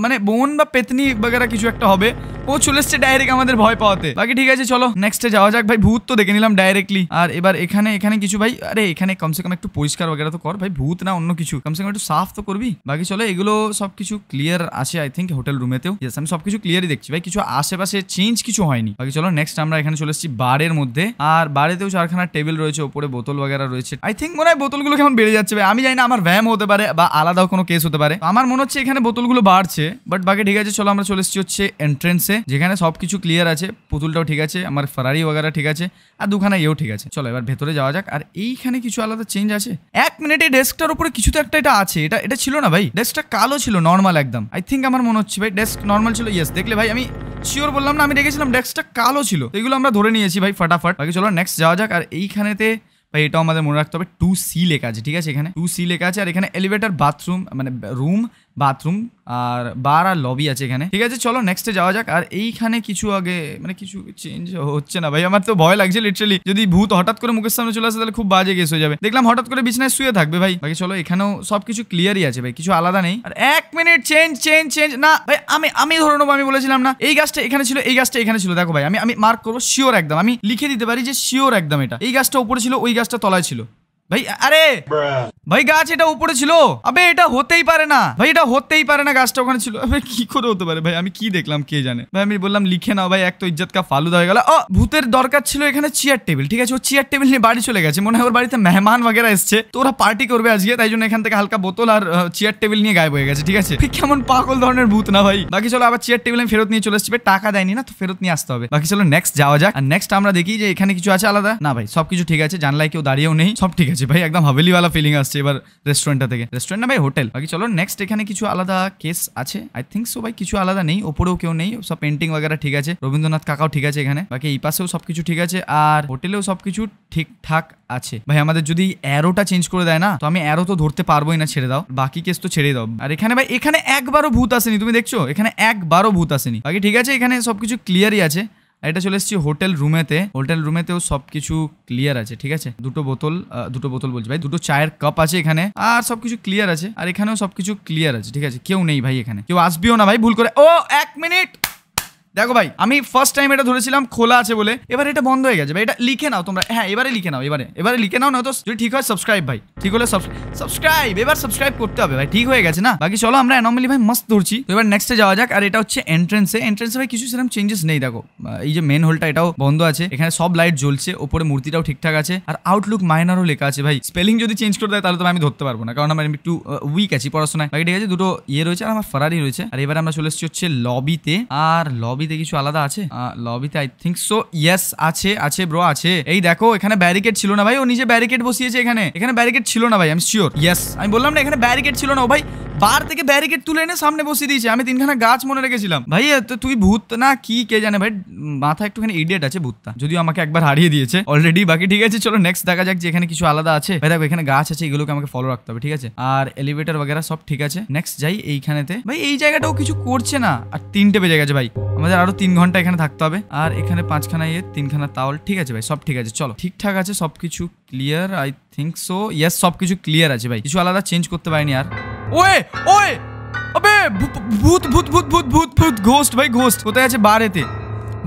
মানে বোন বা পেতনি বাগেরা কিছু একটা হবে ও চলে এসছে ডাইরেক্ট আমাদের ভয় পাওয়াতে বাকি ঠিক আছে চলো নেক্সটে যাওয়া যাক ভাই ভূত তো দেখে নিলাম ডাইরেক্টলি আর এবার এখানে এখানে কিছু ভাই আরে এখানে কমসে কম একটু পরিষ্কার বাগেরা তো কর ভাই ভূত না অন্য কিছু কমসে কম একটু সাফ তো করবি বাকি চলো এগুলো সবকিছু ক্লিয়ার আছে আই থিঙ্ক হোটেল রুমেতেও ইয়েস আমি সব কিছু ক্লিয়ারই দেখছি ভাই কিছু আশেপাশে চেঞ্জ কিছু হয়নি বাকি চলো নেক্সট আমরা এখানে চলে এসেছি বারের মধ্যে আর বারেতেও চারখানা আপনার টেবিল রয়েছে ওপরে বোতল বাগেরা রয়েছে আই থিঙ্ক মনে হয় বোতলগুলো কেমন বেড়ে যাচ্ছে আমি জানি না আমার ভ্যাম হতে পারে বা আলাদা কোনো কেস হতে পারে আমার মনে হচ্ছে এখানে বোতলগুলো বাড়ছে বাট বাকি ঠিক আছে চলো আমরা চলে এসেছি হচ্ছে এন্ট্রেন্সে যেখানে সব কিছু ক্লিয়ার আছে পুতুলটাও ঠিক আছে আমার ফারারি বাগেরা ঠিক আছে আর দুখানা এও ঠিক আছে চলো এবার ভেতরে যাওয়া যাক আর এইখানে কিছু আলাদা চেঞ্জ আছে এক মিনিটে ডেস্কটার উপরে কিছু তো একটা এটা আছে এটা এটা ছিল না ভাই ডেস্কটা কালো ছিল নর্মাল একদম আই থিঙ্ক আমার মনে হচ্ছে ভাই ডেস্ক নর্মাল ছিল ইয়েস দেখলে ভাই আমি শিওর বললাম না আমি দেখেছিলাম ডেস্কটা কালো ছিল এগুলো আমরা ধরে নিয়েছি ভাই ফটাফট বাকি চলো নেক্সট যাওয়া যাক আর এইখানেতে ভাই এটাও আমাদের মনে রাখতে হবে টু সি লেখা আছে ঠিক আছে এখানে টু সি লেখা আছে আর এখানে এলিভেটার বাথরুম মানে রুম বাথরুম আর বার আর লবি আছে এখানে ঠিক আছে চলো নেক্সটে যাওয়া যাক আর এইখানে কিছু আগে মানে কিছু চেঞ্জ হচ্ছে না ভাই আমার তো ভয় লাগছে লিটারালি যদি ভূত হঠাৎ করে মুখের সামনে চলে আসে তাহলে খুব বাজে গেস হয়ে যাবে দেখলাম হঠাৎ করে বিছনায় শুয়ে থাকবে ভাই বাকি চলো এখানেও সবকিছু ক্লিয়ারই আছে ভাই কিছু আলাদা নেই আর এক মিনিট চেঞ্জ চেঞ্জ চেঞ্জ না ভাই আমি আমি ধরে নেবো আমি বলেছিলাম না এই গাছটা এখানে ছিল এই গাছটা এখানে ছিল দেখো ভাই আমি আমি মার্ক করবো শিওর একদম আমি লিখে দিতে পারি যে শিওর একদম এটা এই গাছটা উপরে ছিল ওই গাছটা তলায় ছিল ভাই আরে ভাই গাছ এটা উপরে ছিল আবে এটা হতেই পারে না ভাই এটা হতেই পারে না গাছটা ওখানে ছিল আবে কি করে হতে পারে ভাই আমি কি দেখলাম কে জানে ভাই আমি বললাম লিখে নাও ভাই এক তো ইজ্জত কা ফালুদা হয়ে গেল ও ভূতের দরকার ছিল এখানে চেয়ার টেবিল ঠিক আছে ও চেয়ার টেবিল নিয়ে বাড়ি চলে গেছে মনে হয় ওর বাড়িতে মেহমান वगैरह এসছে তো ওরা পার্টি করবে আজকে তাই জন্য এখান থেকে হালকা বোতল আর চেয়ার টেবিল নিয়ে গায়েব হয়ে গেছে ঠিক আছে কেমন পাগল ধরনের ভূত না ভাই বাকি চলো আবার চেয়ার টেবিল আমি ফেরত নিয়ে চলে আসছে টাকা দেয়নি না তো ফেরত নিয়ে আসতে হবে বাকি চলো নেক্সট যাওয়া যাক আর নেক্সট আমরা দেখি যে এখানে কিছু আছে আলাদা না ভাই সবকিছু ঠিক আছে জানলাই কেউ দাঁড়িয়েও নেই সব ঠিক আছে গেছে ভাই একদম হাভেলি ফিলিং আসছে এবার রেস্টুরেন্টটা থেকে রেস্টুরেন্ট না ভাই হোটেল বাকি চলো নেক্সট এখানে কিছু আলাদা কেস আছে আই থিঙ্ক সো ভাই কিছু আলাদা নেই ওপরেও কেউ নেই সব পেন্টিং वगैरह ঠিক আছে রবীন্দ্রনাথ কাকাও ঠিক আছে এখানে বাকি এই পাশেও সবকিছু ঠিক আছে আর হোটেলেও সবকিছু ঠিকঠাক আছে ভাই আমাদের যদি অ্যারোটা চেঞ্জ করে দেয় না তো আমি অ্যারো তো ধরতে পারবোই না ছেড়ে দাও বাকি কেস তো ছেড়ে দাও আর এখানে ভাই এখানে একবারও ভূত আসেনি তুমি দেখছো এখানে একবারও ভূত আসেনি বাকি ঠিক আছে এখানে সবকিছু ক্লিয়ারই আছে আর এটা চলে এসেছি হোটেল রুমেতে হোটেল রুমেতেও সবকিছু ক্লিয়ার আছে ঠিক আছে দুটো বোতল দুটো বোতল বলছি ভাই দুটো চায়ের কাপ আছে এখানে আর সবকিছু ক্লিয়ার আছে আর এখানেও সবকিছু ক্লিয়ার আছে ঠিক আছে কেউ নেই ভাই এখানে কেউ আসবিও না ভাই ভুল করে ও এক মিনিট দেখো ভাই আমি ফার্স্ট টাইম এটা ধরেছিলাম খোলা আছে বলে এবার এটা বন্ধ হয়ে গেছে ভাই এটা লিখে নাও তোমরা হ্যাঁ এবারে লিখে নাও এবারে এবারে লিখে নাও না তো যদি ঠিক হয় সাবস্ক্রাইব ভাই ঠিক হলে সাবস্ক্রাইব এবার সাবস্ক্রাইব করতে হবে ভাই ঠিক হয়ে গেছে না বাকি চলো আমরা অ্যানোমালি ভাই মস্ত ধরছি তো এবার নেক্সটে যাওয়া যাক আর এটা হচ্ছে এন্ট্রেন্সে এন্ট্রেন্সে ভাই কিছু সেরকম চেঞ্জেস নেই দেখো এই যে মেন হোলটা এটাও বন্ধ আছে এখানে সব লাইট জ্বলছে ওপরে মূর্তিটাও ঠিকঠাক আছে আর আউটলুক মাইনারও লেখা আছে ভাই স্পেলিং যদি চেঞ্জ করে দেয় তাহলে তো আমি ধরতে পারবো না কারণ আমার একটু উইক আছি পড়াশোনায় বাকি ঠিক আছে দুটো ইয়ে রয়েছে আর আমার ফারারি রয়েছে আর এবার আমরা চলে এসেছি হচ্ছে লবিতে আর লবি লবিতে কিছু আলাদা আছে লবিতে আই থিঙ্ক সো ইয়েস আছে আছে ব্রো আছে এই দেখো এখানে ব্যারিকেড ছিল না ভাই ও নিজে ব্যারিকেড বসিয়েছে এখানে এখানে ব্যারিকেড ছিল না ভাই আমি শিওর ইয়েস আমি বললাম না এখানে ব্যারিকেড ছিল না ও ভাই বার থেকে ব্যারিকেড তুলে এনে সামনে বসিয়ে দিয়েছে আমি তিনখানা গাছ মনে রেখেছিলাম ভাই তো তুই ভূত না কি কে জানে ভাই মাথা একটুখানি ইডিয়েট আছে ভূতটা যদিও আমাকে একবার হারিয়ে দিয়েছে অলরেডি বাকি ঠিক আছে চলো নেক্সট দেখা যাক যে এখানে কিছু আলাদা আছে ভাই দেখো এখানে গাছ আছে এগুলোকে আমাকে ফলো রাখতে হবে ঠিক আছে আর এলিভেটার वगैरह সব ঠিক আছে নেক্সট যাই এইখানেতে ভাই এই জায়গাটাও কিছু করছে না আর তিনটে বেজে গেছে ভাই আমাদের আমাদের আরো তিন ঘন্টা এখানে থাকতে হবে আর এখানে পাঁচখানা ইয়ে তিনখানা তাওল ঠিক আছে ভাই সব ঠিক আছে চলো ঠিকঠাক আছে সব কিছু clear I think so yes সব কিছু ক্লিয়ার আছে ভাই কিছু আলাদা চেঞ্জ করতে পারিনি আর ওয়ে ওয়ে আবে ভূত ভূত ভূত ভূত ভূত ভূত ঘোষ্ট ভাই ঘোষ্ট কোথায় আছে বারেতে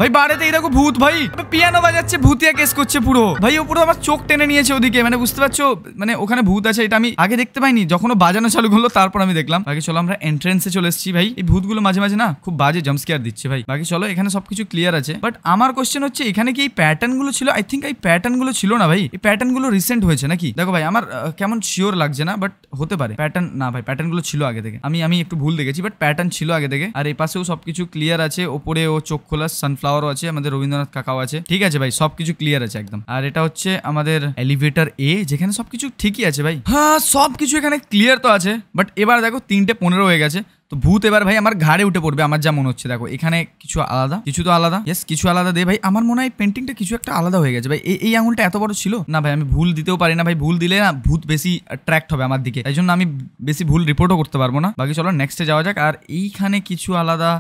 ভাই বাড়িতে এই দেখো ভূত ভাই পিয়ানো বাজাচ্ছে ভূতিয়া কেস করছে পুরো ভাই ও পুরো আমার চোখ টেনে নিয়েছে ওদিকে মানে বুঝতে পারছো মানে ওখানে ভূত আছে এটা আমি আগে দেখতে পাইনি যখন বাজানো চালু করলো তারপর আমি দেখলাম বাকি চলো আমরা এন্ট্রেন্সে চলে এসেছি ভাই এই ভূতগুলো মাঝে মাঝে না খুব বাজে জমস্কেয়ার দিচ্ছে ভাই বাকি চলো এখানে সবকিছু ক্লিয়ার আছে বাট আমার কোশ্চেন হচ্ছে এখানে কি এই প্যাটার্ন গুলো ছিল আই থিঙ্ক এই প্যাটার্ন গুলো ছিল না ভাই এই প্যাটার্ন গুলো রিসেন্ট হয়েছে নাকি দেখো ভাই আমার কেমন শিওর লাগছে না বাট হতে পারে প্যাটার্ন না ভাই প্যাটার্ন গুলো ছিল আগে থেকে আমি আমি একটু ভুল দেখেছি বাট প্যাটার্ন ছিল আগে থেকে আর এই পাশেও সবকিছু ক্লিয়ার আছে ওপরে ও চোখ খোলা সানফ্লাওয়ার ফ্লাওয়ারও আছে আমাদের রবীন্দ্রনাথ কাকাও আছে ঠিক আছে ভাই সবকিছু ক্লিয়ার আছে একদম আর এটা হচ্ছে আমাদের এলিভেটার এ যেখানে সবকিছু ঠিকই আছে ভাই হ্যাঁ সবকিছু এখানে ক্লিয়ার তো আছে বাট এবার দেখো তিনটে পনেরো হয়ে গেছে তো ভূত এবার ভাই আমার ঘাড়ে উঠে পড়বে আমার যা মনে হচ্ছে দেখো এখানে কিছু আলাদা কিছু তো আলাদা ইয়েস কিছু আলাদা দে ভাই আমার মনে হয় পেন্টিংটা কিছু একটা আলাদা হয়ে গেছে ভাই এই আঙুলটা এত বড় ছিল না ভাই আমি ভুল দিতেও পারি না ভাই ভুল দিলে না ভূত বেশি অ্যাট্রাক্ট হবে আমার দিকে তাই জন্য আমি বেশি ভুল রিপোর্টও করতে পারবো না বাকি চলো নেক্সটে যাওয়া যাক আর এইখানে কিছু আলাদা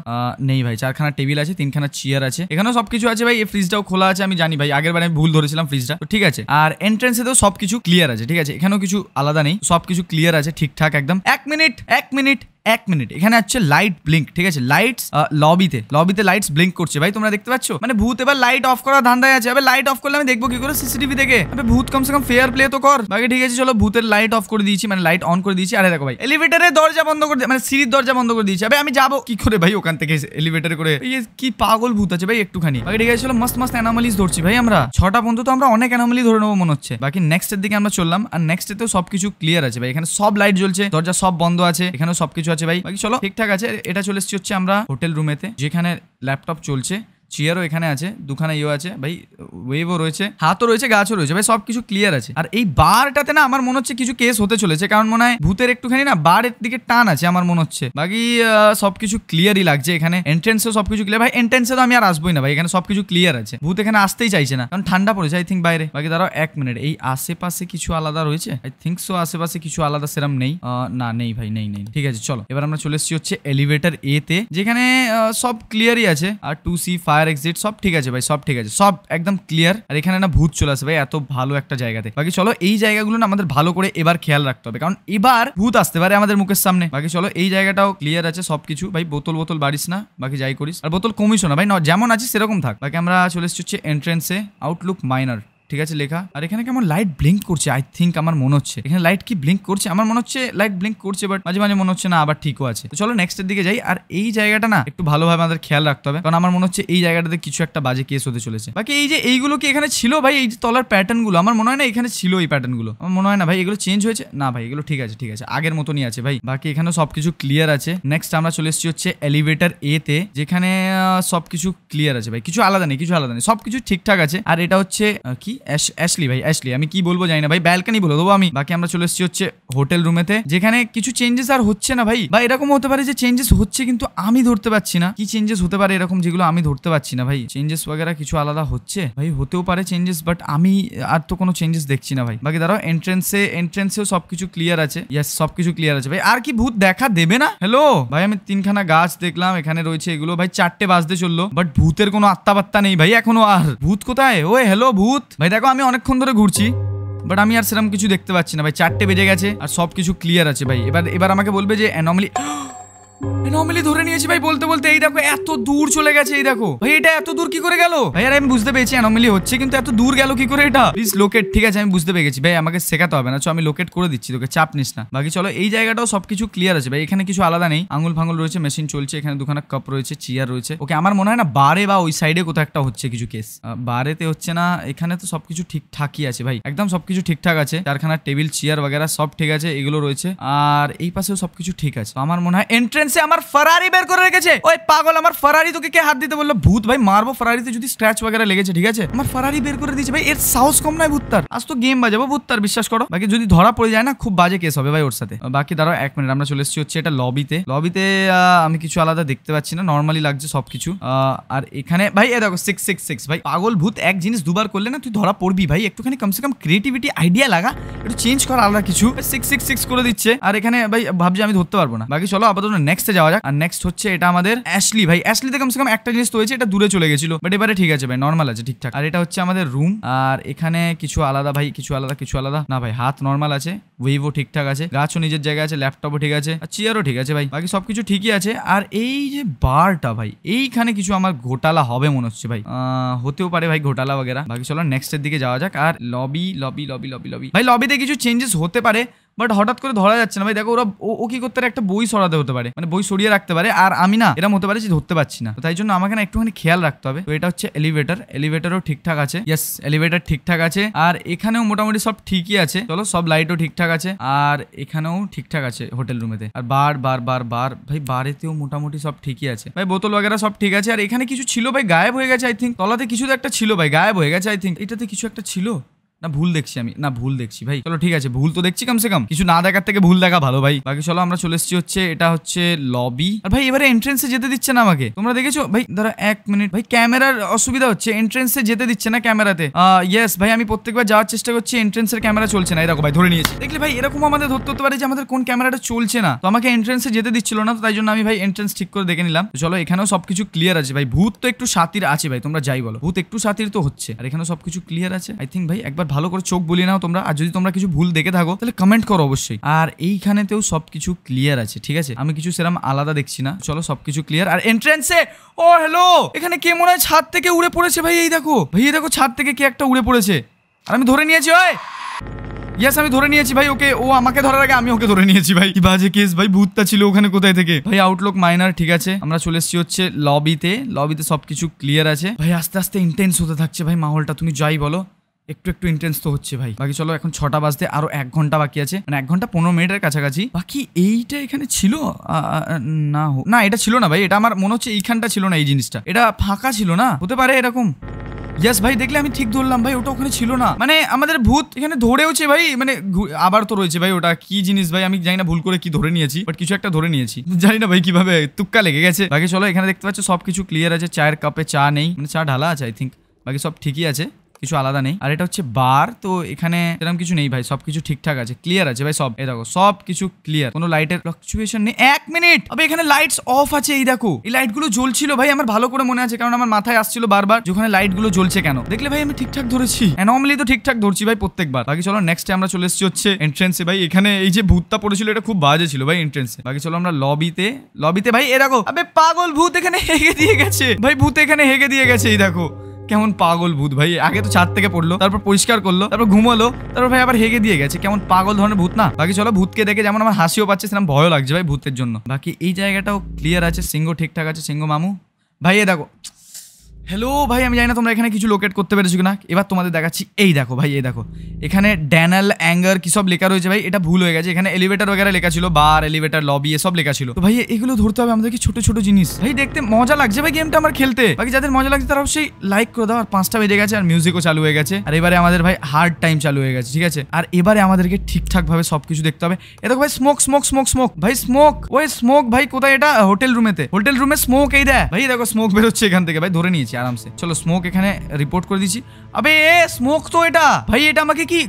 নেই ভাই চারখানা টেবিল আছে তিনখানা চেয়ার আছে এখানেও সব কিছু আছে ভাই এই ফ্রিজটাও খোলা আছে আমি জানি ভাই আগের বারে আমি ভুল ধরেছিলাম ফ্রিজটা তো ঠিক আছে আর এন্ট্রেন্সে তো সবকিছু ক্লিয়ার আছে ঠিক আছে এখানেও কিছু আলাদা নেই সব কিছু ক্লিয়ার আছে ঠিকঠাক একদম এক মিনিট এক মিনিট এক মিনিট এখানে আছে লাইট ব্লিঙ্ক ঠিক আছে লাইটস লবিতে লবিতে লাইটস ব্লিঙ্ক করছে ভাই তোমরা দেখতে পাচ্ছ মানে ভূত এবার লাইট অফ করা ধান্দায় আছে এবার লাইট অফ করলে আমি দেখবো কি করে সিসিটিভি দেখে ভূত কমসে কম ফেয়ার প্লে তো কর বাকি ঠিক আছে চলো ভূতের লাইট অফ করে দিয়েছি মানে লাইট অন করে দিয়েছি আরে দেখো ভাই এলিভেটারের দরজা বন্ধ করে মানে সিঁড়ির দরজা বন্ধ করে দিয়েছি আমি যাবো কি করে ভাই ওখান থেকে এলিভেটার করে কি পাগল ভূত আছে ভাই একটুখানি বাকি ঠিক আছে চলো মস্ত মস্ত অ্যানোমালিস ধরছি ভাই আমরা ছটা পর্যন্ত তো আমরা অনেক অ্যানোমালি ধরে নেবো মনে হচ্ছে বাকি নেক্সট এর দিকে আমরা চললাম আর নেক্সট তো সবকিছু ক্লিয়ার আছে ভাই এখানে সব লাইট জ্বলছে দরজা সব বন্ধ আছে এখানে সবকিছু কিছু আছে ভাই বাকি চলো ঠিকঠাক আছে এটা চলে এসছি হচ্ছে আমরা হোটেল রুমেতে যেখানে ল্যাপটপ চলছে চেয়ারও এখানে আছে দুখানা ইয়েও আছে ভাই ওয়েভও রয়েছে হাতও রয়েছে গাছও রয়েছে ভাই সব কিছু ক্লিয়ার আছে আর এই বারটাতে না আমার মনে হচ্ছে কিছু কেস হতে চলেছে কারণ মনে হয় ভূতের একটুখানি না বারের দিকে টান আছে আমার মনে হচ্ছে বাকি সবকিছু ক্লিয়ারই লাগছে এখানে এন্ট্রেন্সও সবকিছু ক্লিয়ার ভাই এন্ট্রেন্সে তো আমি আর আসবোই না ভাই এখানে সবকিছু ক্লিয়ার আছে ভূত এখানে আসতেই চাইছে না কারণ ঠান্ডা পড়েছে আই থিঙ্ক বাইরে বাকি ধরো এক মিনিট এই আশেপাশে কিছু আলাদা রয়েছে আই থিঙ্ক সো আশেপাশে কিছু আলাদা সেরম নেই না নেই ভাই নেই নেই ঠিক আছে চলো এবার আমরা চলে এসেছি হচ্ছে এলিভেটার এ তে যেখানে সব ক্লিয়ারই আছে আর two C five fire exit সব ঠিক আছে ভাই সব ঠিক আছে সব একদম ক্লিয়ার আর এখানে না ভূত চলে আসে ভাই এত ভালো একটা জায়গাতে বাকি চলো এই জায়গাগুলো না আমাদের ভালো করে এবার খেয়াল রাখতে হবে কারণ এবার ভূত আসতে পারে আমাদের মুখের সামনে বাকি চলো এই জায়গাটাও ক্লিয়ার আছে সবকিছু ভাই বোতল বোতল বাড়িস না বাকি যাই করিস আর বোতল কমিস না ভাই যেমন আছিস সেরকম থাক বাকি আমরা চলে এসেছি হচ্ছে এন্ট্রেন্সে আউটলুক মাইনার ঠিক আছে লেখা আর এখানে কেমন লাইট ব্লিঙ্ক করছে আই থিঙ্ক আমার মনে হচ্ছে এখানে লাইট কি ব্লিঙ্ক করছে আমার মনে হচ্ছে লাইট ব্লিঙ্ক করছে বাট মাঝে মাঝে মনে হচ্ছে না আবার ঠিকও আছে তো চলো নেক্সটের দিকে যাই আর এই জায়গাটা না একটু ভালোভাবে আমাদের খেয়াল রাখতে হবে কারণ আমার মনে হচ্ছে এই জায়গাটাতে কিছু একটা বাজে কেস হতে চলেছে বাকি এই যে এইগুলো কি এখানে ছিল ভাই এই যে তলার প্যাটার্নগুলো আমার মনে হয় না এখানে ছিল এই প্যাটার্নগুলো আমার মনে হয় না ভাই এগুলো চেঞ্জ হয়েছে না ভাই এগুলো ঠিক আছে ঠিক আছে আগের মতনই আছে ভাই বাকি এখানে সবকিছু ক্লিয়ার আছে নেক্সট আমরা চলে এসেছি হচ্ছে এলিভেটার এ তে যেখানে সবকিছু ক্লিয়ার আছে ভাই কিছু আলাদা নেই কিছু আলাদা নেই সবকিছু ঠিকঠাক আছে আর এটা হচ্ছে কি ਐਸ ਐਸਲੀ ভাই ਐਸਲੀ আমি কি বলবো জানি না ভাই ব্যালকনি বলতো আমি বাকি আমরা চলেছি হচ্ছে হোটেল রুমেতে যেখানে কিছু चेंजेस আর হচ্ছে না ভাই ভাই এরকম হতে পারে যে चेंजेस হচ্ছে কিন্তু আমি ধরতে পাচ্ছি না কি चेंजेस হতে পারে এরকম যেগুলো আমি ধরতে পাচ্ছি না ভাই चेंजेस वगैरह কিছু আলাদা হচ্ছে ভাই হতেও পারে चेंजेस বাট আমি আর তো কোনো चेंजेस দেখছি না ভাই বাকি দাঁড়াও এন্ট্রেন্স এন্ট্রেন্সে সব কিছু ক্লিয়ার আছে यस সব কিছু ক্লিয়ার আছে ভাই আর কি ভূত দেখা দেবে না হ্যালো ভাই আমি তিনখানা গাছ দেখলাম এখানে রয়েছে এগুলো ভাই ৪টে বাসতে চললো বাট ভূতের কোনো আত্তা বত্তা নেই ভাই এখনো আর ভূত কোথায় ওহ হ্যালো ভূত ভাই দেখো আমি অনেকক্ষণ ধরে ঘুরছি বাট আমি আর সেরকম কিছু দেখতে পাচ্ছি না ভাই চারটে বেজে গেছে আর সব কিছু ক্লিয়ার আছে ভাই এবার এবার আমাকে বলবে যে অ্যানমলি নর্মালি ধরে নিয়েছি ভাই বলতে বলতে এই দেখো এত দূর চলে গেছে এই দেখো ভাই এটা এত দূর কি করে গেল ভাই আর আমি বুঝতে পেরেছি অ্যানোমালি হচ্ছে কিন্তু এত দূর গেল কি করে এটা প্লিজ লোকেট ঠিক আছে আমি বুঝতে পেরেছি ভাই আমাকে শেখাতে হবে না চো আমি লোকেট করে দিচ্ছি তোকে চাপ নিস না বাকি চলো এই জায়গাটাও সবকিছু ক্লিয়ার আছে ভাই এখানে কিছু আলাদা নেই আঙুল ফাঙুল রয়েছে মেশিন চলছে এখানে দুখানা কাপ রয়েছে চেয়ার রয়েছে ওকে আমার মনে হয় না বারে বা ওই সাইডে কোথাও একটা হচ্ছে কিছু কেস বারেতে হচ্ছে না এখানে তো সবকিছু ঠিকঠাকই আছে ভাই একদম সবকিছু ঠিকঠাক আছে কারখানার টেবিল চেয়ার বগেরা সব ঠিক আছে এগুলো রয়েছে আর এই পাশেও সবকিছু ঠিক আছে আমার মনে হয় এন্ট্রেন্স সে আমার ফারারি বের করে রেখেছে ওই পাগল আমার ফারারি তোকে কে হাত দিতে বললো ভূত ভাই মারবো ফারারিতে যদি স্ক্র্যাচ वगैरह লেগেছে ঠিক আছে আমার ফারারি বের করে দিয়েছে ভাই এর সাহস কম নাই তার আজ তো গেম বাজাবো তার বিশ্বাস করো বাকি যদি ধরা পড়ে যায় না খুব বাজে কেস হবে ভাই ওর সাথে বাকি দাঁড়াও এক মিনিট আমরা চলে এসেছি হচ্ছে এটা লবিতে লবিতে আমি কিছু আলাদা দেখতে পাচ্ছি না নর্মালি লাগছে সবকিছু আর এখানে ভাই এ দেখো সিক্স সিক্স সিক্স ভাই পাগল ভূত এক জিনিস দুবার করলে না তুই ধরা পড়বি ভাই একটুখানি কমসে কম ক্রিয়েটিভিটি আইডিয়া লাগা একটু চেঞ্জ কর আলাদা কিছু সিক্স সিক্স সিক্স করে দিচ্ছে আর এখানে ভাই ভাবছি আমি ধরতে পারবো না বাকি চলো আপাতত নেক্সট নেক্সটে যাওয়া যাক আর নেক্সট হচ্ছে এটা আমাদের অ্যাশলি ভাই অ্যাশলিতে কমসে কম একটা জিনিস তো হয়েছে এটা দূরে চলে গেছিল বাট এবারে ঠিক আছে ভাই নর্মাল আছে ঠিকঠাক আর এটা হচ্ছে আমাদের রুম আর এখানে কিছু আলাদা ভাই কিছু আলাদা কিছু আলাদা না ভাই হাত নর্মাল আছে উইভও ঠিকঠাক আছে গাছও নিজের জায়গায় আছে ল্যাপটপও ঠিক আছে আর চেয়ারও ঠিক আছে ভাই বাকি সবকিছু ঠিকই আছে আর এই যে বারটা ভাই এইখানে কিছু আমার ঘোটালা হবে মনে হচ্ছে ভাই হতেও পারে ভাই ঘোটালা বাকি চলো নেক্সটের দিকে যাওয়া যাক আর lobby lobby lobby lobby lobby ভাই লবিতে কিছু চেঞ্জেস হতে পারে বাট হঠাৎ করে ধরা যাচ্ছে না ভাই দেখো ওরা ও কি করতে একটা বই সরাতে হতে পারে মানে বই সরিয়ে রাখতে পারে আর আমি না এরকম হতে পারে যে ধরতে পারছি না তাই জন্য আমাকে না একটুখানি খেয়াল রাখতে হবে তো এটা হচ্ছে এলিভেটার এলিভেটারও ঠিকঠাক আছে ইয়েস এলিভেটার ঠিকঠাক আছে আর এখানেও মোটামুটি সব ঠিকই আছে চলো সব লাইটও ঠিকঠাক আছে আর এখানেও ঠিকঠাক আছে হোটেল রুমেতে আর বার বার বার বার ভাই বারেতেও মোটামুটি সব ঠিকই আছে ভাই বোতল বাগেরা সব ঠিক আছে আর এখানে কিছু ছিল ভাই গায়েব হয়ে গেছে আই থিঙ্ক তলাতে কিছু তো একটা ছিল ভাই গায়েব হয়ে গেছে আই থিঙ্ক এটাতে কিছু একটা ছিল না ভুল দেখছি আমি না ভুল দেখছি ভাই চলো ঠিক আছে ভুল তো দেখছি কমসে কম কিছু না দেখার থেকে ভুল দেখা ভালো ভাই বাকি চলো আমরা চলে এসেছি হচ্ছে এটা হচ্ছে লবি আর ভাই এবারে এন্ট্রেন্সে যেতে দিচ্ছে না আমাকে তোমরা দেখেছো ভাই ধরো এক মিনিট ভাই ক্যামেরার অসুবিধা হচ্ছে এন্ট্রেন্সে যেতে দিচ্ছে না ক্যামেরাতে ইয়েস ভাই আমি প্রত্যেকবার যাওয়ার চেষ্টা করছি এন্ট্রেন্সের ক্যামেরা চলছে না এরকম ভাই ধরে নিয়েছি দেখলে ভাই এরকম আমাদের ধরতে হতে পারে যে আমাদের কোন ক্যামেরাটা চলছে না তো আমাকে এন্ট্রেন্সে যেতে দিচ্ছিল না তো তাই জন্য আমি ভাই এন্ট্রেন্স ঠিক করে দেখে নিলাম চলো এখানেও সবকিছু ক্লিয়ার আছে ভাই ভূত তো একটু সাতির আছে ভাই তোমরা যাই বলো ভূত একটু সাতির তো হচ্ছে আর এখানেও সবকিছু ক্লিয়ার আছে আই থিঙ্ক ভাই একবার ভালো করে চোখ বলি নাও তোমরা আর যদি তোমরা কিছু ভুল দেখে থাকো তাহলে কমেন্ট করো অবশ্যই আর এইখানেতেও সবকিছু ক্লিয়ার আছে ঠিক আছে আমি কিছু সেরকম আলাদা দেখছি না চলো সবকিছু ক্লিয়ার আর এন্ট্রেন্সে ও হ্যালো এখানে কে মনে হয় ছাদ থেকে উড়ে পড়েছে ভাই এই দেখো ভাই এই দেখো ছাদ থেকে কে একটা উড়ে পড়েছে আর আমি ধরে নিয়েছি ভাই ইয়াস আমি ধরে নিয়েছি ভাই ওকে ও আমাকে ধরার আগে আমি ওকে ধরে নিয়েছি ভাই কি বাজে কেস ভাই ভূতটা ছিল ওখানে কোথায় থেকে ভাই আউটলুক মাইনার ঠিক আছে আমরা চলে এসেছি হচ্ছে লবিতে লবিতে সবকিছু ক্লিয়ার আছে ভাই আস্তে আস্তে ইন্টেন্স হতে থাকছে ভাই মাহলটা তুমি যাই বলো একটু একটু ইন্টেন্স তো হচ্ছে ভাই বাকি চলো এখন ছটা বাজতে আরো এক ঘন্টা বাকি আছে মানে এক ঘন্টা পনেরো মিনিটের কাছাকাছি বাকি এইটা এখানে ছিল না না এটা ছিল না ভাই এটা আমার মনে হচ্ছে এইখানটা ছিল না এই জিনিসটা এটা ফাঁকা ছিল না হতে পারে এরকম ইয়াস ভাই দেখলে আমি ঠিক ধরলাম ভাই ওটা ওখানে ছিল না মানে আমাদের ভূত এখানে ধরেওছে ভাই মানে আবার তো রয়েছে ভাই ওটা কি জিনিস ভাই আমি জানি না ভুল করে কি ধরে নিয়েছি বাট কিছু একটা ধরে নিয়েছি জানি না ভাই কিভাবে তুক্কা লেগে গেছে বাকি চলো এখানে দেখতে পাচ্ছ সবকিছু ক্লিয়ার আছে চায়ের কাপে চা নেই মানে চা ঢালা আছে আই থিঙ্ক বাকি সব ঠিকই আছে কিছু আলাদা নেই আর এটা হচ্ছে বার তো এখানে এরকম কিছু নেই ভাই সবকিছু ঠিকঠাক আছে ক্লিয়ার আছে ভাই সব এই দেখো সব কিছু ক্লিয়ার কোনো লাইটের ফ্লাকচুয়েশন নেই এক মিনিট তবে এখানে লাইটস অফ আছে এই দেখো এই লাইটগুলো জ্বলছিল ভাই আমার ভালো করে মনে আছে কারণ আমার মাথায় আসছিল বারবার যেখানে লাইটগুলো জ্বলছে কেন দেখলে ভাই আমি ঠিকঠাক ধরেছি অ্যানমলি তো ঠিকঠাক ধরছি ভাই প্রত্যেকবার বাকি চলো নেক্সটে আমরা চলে এসেছি হচ্ছে এন্ট্রেন্সে ভাই এখানে এই যে ভূতটা পড়েছিল এটা খুব বাজে ছিল ভাই এন্ট্রেন্সে বাকি চলো আমরা লবিতে লবিতে ভাই এ দেখো আবে পাগল ভূত এখানে হেগে দিয়ে গেছে ভাই ভূত এখানে হেগে দিয়ে গেছে এই দেখো কেমন পাগল ভূত ভাই আগে তো ছাদ থেকে পড়লো তারপর পরিষ্কার করলো তারপর ঘুমালো তারপর ভাই আবার হেগে দিয়ে গেছে কেমন পাগল ধরনের ভূত না বাকি চলো ভূতকে দেখে যেমন আমার হাসিও পাচ্ছে সেরকম ভয়ও লাগছে ভাই ভূতের জন্য বাকি এই জায়গাটাও ক্লিয়ার আছে সিংহ ঠিকঠাক আছে সিংহ মামু ভাই এ দেখো হ্যালো ভাই আমি জানি না তোমরা এখানে কিছু লোকেট করতে পেরেছো কিনা এবার তোমাদের দেখাচ্ছি এই দেখো ভাই এই দেখো এখানে ড্যানাল অ্যাঙ্গার কী সব লেখা রয়েছে ভাই এটা ভুল হয়ে গেছে এখানে এলিভেটার ওগেরা লেখা ছিল বার এলিভেটার লবি এসব লেখা ছিল তো ভাই এগুলো ধরতে হবে আমাদেরকে ছোট ছোট জিনিস ভাই দেখতে মজা লাগছে ভাই গেমটা আমার খেলতে বাকি যাদের মজা লাগছে তারা অবশ্যই লাইক করে দাও আর পাঁচটা বেজে গেছে আর মিউজিকও চালু হয়ে গেছে আর এবারে আমাদের ভাই হার্ড টাইম চালু হয়ে গেছে ঠিক আছে আর এবারে আমাদেরকে ঠিকঠাকভাবে সব কিছু দেখতে হবে এ দেখো ভাই স্মোক স্মোক স্মোক স্মোক ভাই স্মোক ওই স্মোক ভাই কোথায় এটা হোটেল রুমেতে হোটেল রুমে স্মোক এই দেয় ভাই দেখো স্মোক বেরোচ্ছে এখান থেকে ভাই ধরে নিয়েছি আরামসে চলো স্মোক এখানে রিপোর্ট করে দিচ্ছি আবে এ স্মোক তো এটা ভাই এটা আমাকে কি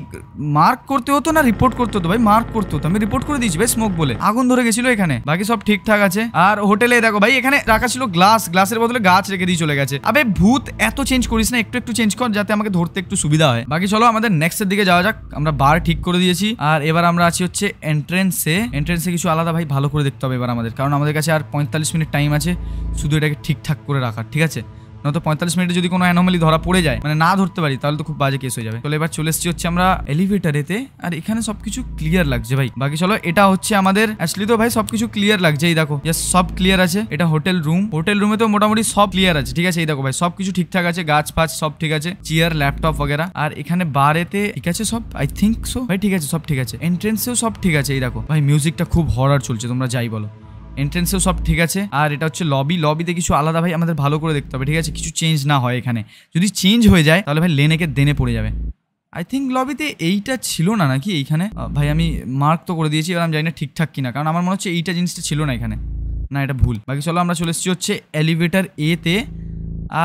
মার্ক করতে হতো না রিপোর্ট করতে হতো ভাই মার্ক করতে হতো আমি রিপোর্ট করে দিয়েছি ভাই স্মোক বলে আগুন ধরে গেছিল এখানে বাকি সব ঠিকঠাক আছে আর হোটেলে দেখো ভাই এখানে রাখা ছিল গ্লাস গ্লাসের বদলে গাছ রেখে দিয়ে চলে গেছে আবে ভূত এত চেঞ্জ করিস না একটু একটু চেঞ্জ কর যাতে আমাকে ধরতে একটু সুবিধা হয় বাকি চলো আমাদের নেক্সটের দিকে যাওয়া যাক আমরা বার ঠিক করে দিয়েছি আর এবার আমরা আছি হচ্ছে এন্ট্রেন্সে এন্ট্রেন্সে কিছু আলাদা ভাই ভালো করে দেখতে হবে এবার আমাদের কারণ আমাদের কাছে আর পঁয়তাল্লিশ মিনিট টাইম আছে শুধু এটাকে ঠিকঠাক করে রাখার ঠিক আছে নতো 45 মিনিট যদি কোনো অ্যানোমালি ধরা পড়ে যায় মানে না ধরতে পারি তাহলে তো খুব বাজে কেস হয়ে যাবে चलो এবার চলেছি হচ্ছে আমরা এলিভেটারেতে আর এখানে সবকিছু ক্লিয়ার লাগছে ভাই বাকি চলো এটা হচ্ছে আমাদের আসলে তো ভাই সবকিছু ক্লিয়ার লাগছেই দেখো হ্যাঁ সব ক্লিয়ার আছে এটা হোটেল রুম হোটেল রুমে তো মোটামুটি সব ক্লিয়ার আছে ঠিক আছে এই দেখো ভাই সবকিছু ঠিকঠাক আছে গাছপাছ সব ঠিক আছে চেয়ার ল্যাপটপ वगैरह আর এখানে বারেতে ঠিক আছে সব আই থিংক সো ভাই ঠিক আছে সব ঠিক আছে এন্ট্রেন্সেও সব ঠিক আছে এই দেখো ভাই মিউজিকটা খুব হরর চলছে তোমরা যাই বলো এন্ট্রেন্সেও সব ঠিক আছে আর এটা হচ্ছে লবি লবিতে কিছু আলাদা ভাই আমাদের ভালো করে দেখতে হবে ঠিক আছে কিছু চেঞ্জ না হয় এখানে যদি চেঞ্জ হয়ে যায় তাহলে ভাই লেনেকে দেনে পড়ে যাবে আই থিঙ্ক লবিতে এইটা ছিল না নাকি এইখানে ভাই আমি মার্ক তো করে দিয়েছি এবার আমি জানি না ঠিকঠাক কিনা কারণ আমার মনে হচ্ছে এইটা জিনিসটা ছিল না এখানে না এটা ভুল বাকি চলো আমরা চলে এসেছি হচ্ছে এলিভেটার এতে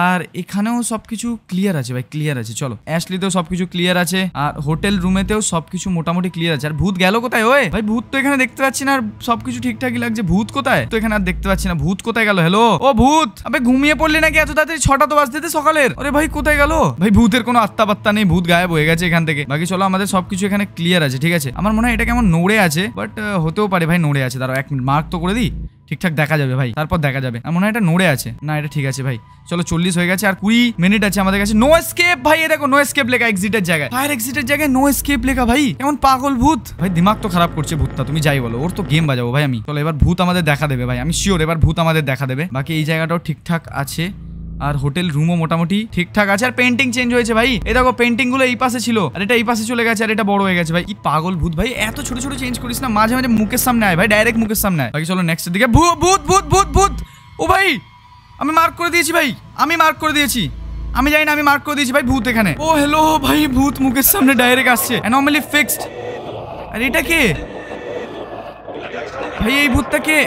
আর এখানেও সবকিছু ক্লিয়ার আছে ভাই ক্লিয়ার আছে চলো অ্যাশলিতেও সবকিছু ক্লিয়ার আছে আর হোটেল রুমেতেও সবকিছু মোটামুটি ক্লিয়ার আছে আর ভূত গেল কোথায় ওয়ে ভাই ভূত তো এখানে দেখতে পাচ্ছি না আর সবকিছু ঠিকঠাকই লাগছে ভূত কোথায় তো এখানে আর দেখতে পাচ্ছি না ভূত কোথায় গেল হ্যালো ও ভূত আবে ঘুমিয়ে পড়লি নাকি এত তাড়াতাড়ি ছটা তো বাজতে সকালের আরে ভাই কোথায় গেল ভাই ভূতের কোনো আত্মা পাত্তা নেই ভূত গায়েব হয়ে গেছে এখান থেকে বাকি চলো আমাদের সবকিছু এখানে ক্লিয়ার আছে ঠিক আছে আমার মনে হয় এটা কেমন নোড়ে আছে বাট হতেও পারে ভাই নোড়ে আছে দাঁড়াও এক মিনিট মার্ক তো করে দিই ঠিকঠাক দেখা যাবে ভাই তারপর দেখা যাবে এমন এটা নড়ে আছে না এটা ঠিক আছে ভাই চলো চল্লিশ হয়ে গেছে আর কুড়ি মিনিট আছে আমাদের কাছে নো স্কেপ ভাই এ দেখো নো স্কেপ লেখা এক্সিটের জায়গায় ফায়ার এক্সিটের জায়গায় নো স্কেপ লেখা ভাই এমন পাগল ভূত ভাই দিমাগ তো খারাপ করছে ভূতটা তুমি যাই বলো ওর তো গেম বাজাবো ভাই আমি চলো এবার ভূত আমাদের দেখা দেবে ভাই আমি শিওর এবার ভূত আমাদের দেখা দেবে বাকি এই জায়গাটাও ঠিকঠাক আছে আর হোটেল রুমও মোটামুটি ঠিকঠাক আছে আর পেন্টিং চেঞ্জ হয়েছে ভাই এ দেখো পেন্টিং গুলো এই পাশে ছিল আর এটা এই পাশে চলে গেছে আর এটা বড় হয়ে গেছে ভাই কি পাগল ভূত ভাই এত ছোট ছোট চেঞ্জ করিস না মাঝে মাঝে মুখের সামনে আয় ভাই ডাইরেক্ট মুখের সামনে আয় বাকি চলো নেক্সট দিকে ভূত ভূত ভূত ভূত ভূত ও ভাই আমি মার্ক করে দিয়েছি ভাই আমি মার্ক করে দিয়েছি আমি জানি না আমি মার্ক করে দিয়েছি ভাই ভূত এখানে ও হ্যালো ভাই ভূত মুখের সামনে ডাইরেক্ট আসছে অ্যানোমালি ফিক্সড আর এটা কে ভাই এই ভূতটা কে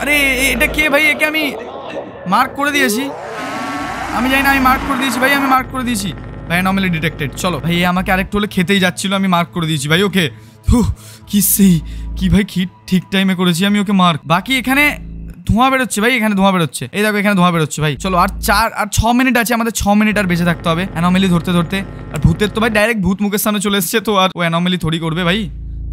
আরে এটা কে ভাই একে আমি মার্ক করে দিয়েছি আমি জানি না আমি মার্ক করে দিয়েছি ভাই আমি মার্ক করে দিয়েছি ভাই নর্মালি ডিটেক্টেড চলো ভাই আমাকে আরেকটু হলে খেতেই যাচ্ছিল আমি মার্ক করে দিয়েছি ভাই ওকে কি সেই কি ভাই কি ঠিক টাইমে করেছি আমি ওকে মার্ক বাকি এখানে ধোঁয়া বেরোচ্ছে ভাই এখানে ধোঁয়া বেরোচ্ছে এই দেখো এখানে ধোঁয়া বেরোচ্ছে ভাই চলো আর চার আর ছ মিনিট আছে আমাদের ছ মিনিট আর বেঁচে থাকতে হবে অ্যানোমেলি ধরতে ধরতে আর ভূতের তো ভাই ডাইরেক্ট ভূত মুখের সামনে চলে এসছে তো আর ও অ্যানোমেলি থরি করবে ভাই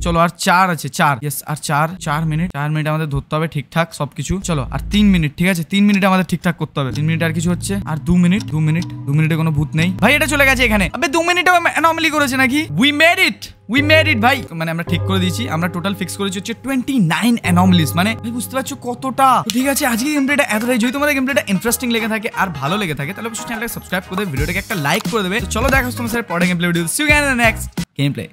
চলো আর চার আছে চার ইয়েস আর চার চার মিনিট চার মিনিট আমাদের ধরতে হবে ঠিকঠাক সবকিছু চলো আর তিন মিনিট ঠিক আছে তিন মিনিট আমাদের ঠিকঠাক করতে হবে তিন মিনিট আর কিছু হচ্ছে আর দু মিনিট দু মিনিট দু মিনিটে কোনো ভূত নেই ভাই এটা চলে গেছে এখানে আবে দু মিনিটে অ্যানোমালি করেছে নাকি we made it we made it ভাই মানে আমরা ঠিক করে দিয়েছি আমরা টোটাল ফিক্স করেছি হচ্ছে টোয়েন্টি নাইন অ্যানোমলিস মানে ভাই বুঝতে পারছো কতটা ঠিক আছে আজকে গেমপ্লেটা এতটাই যদি তোমাদের গেমপ্লেটা ইন্টারেস্টিং লেগে থাকে আর ভালো লেগে থাকে তাহলে অবশ্যই চ্যানেলটাকে সাবস্ক্রাইব করে ভিডিওটাকে একটা লাইক করে দেবে চলো দেখা তোমার পরে gameplay video see next gameplay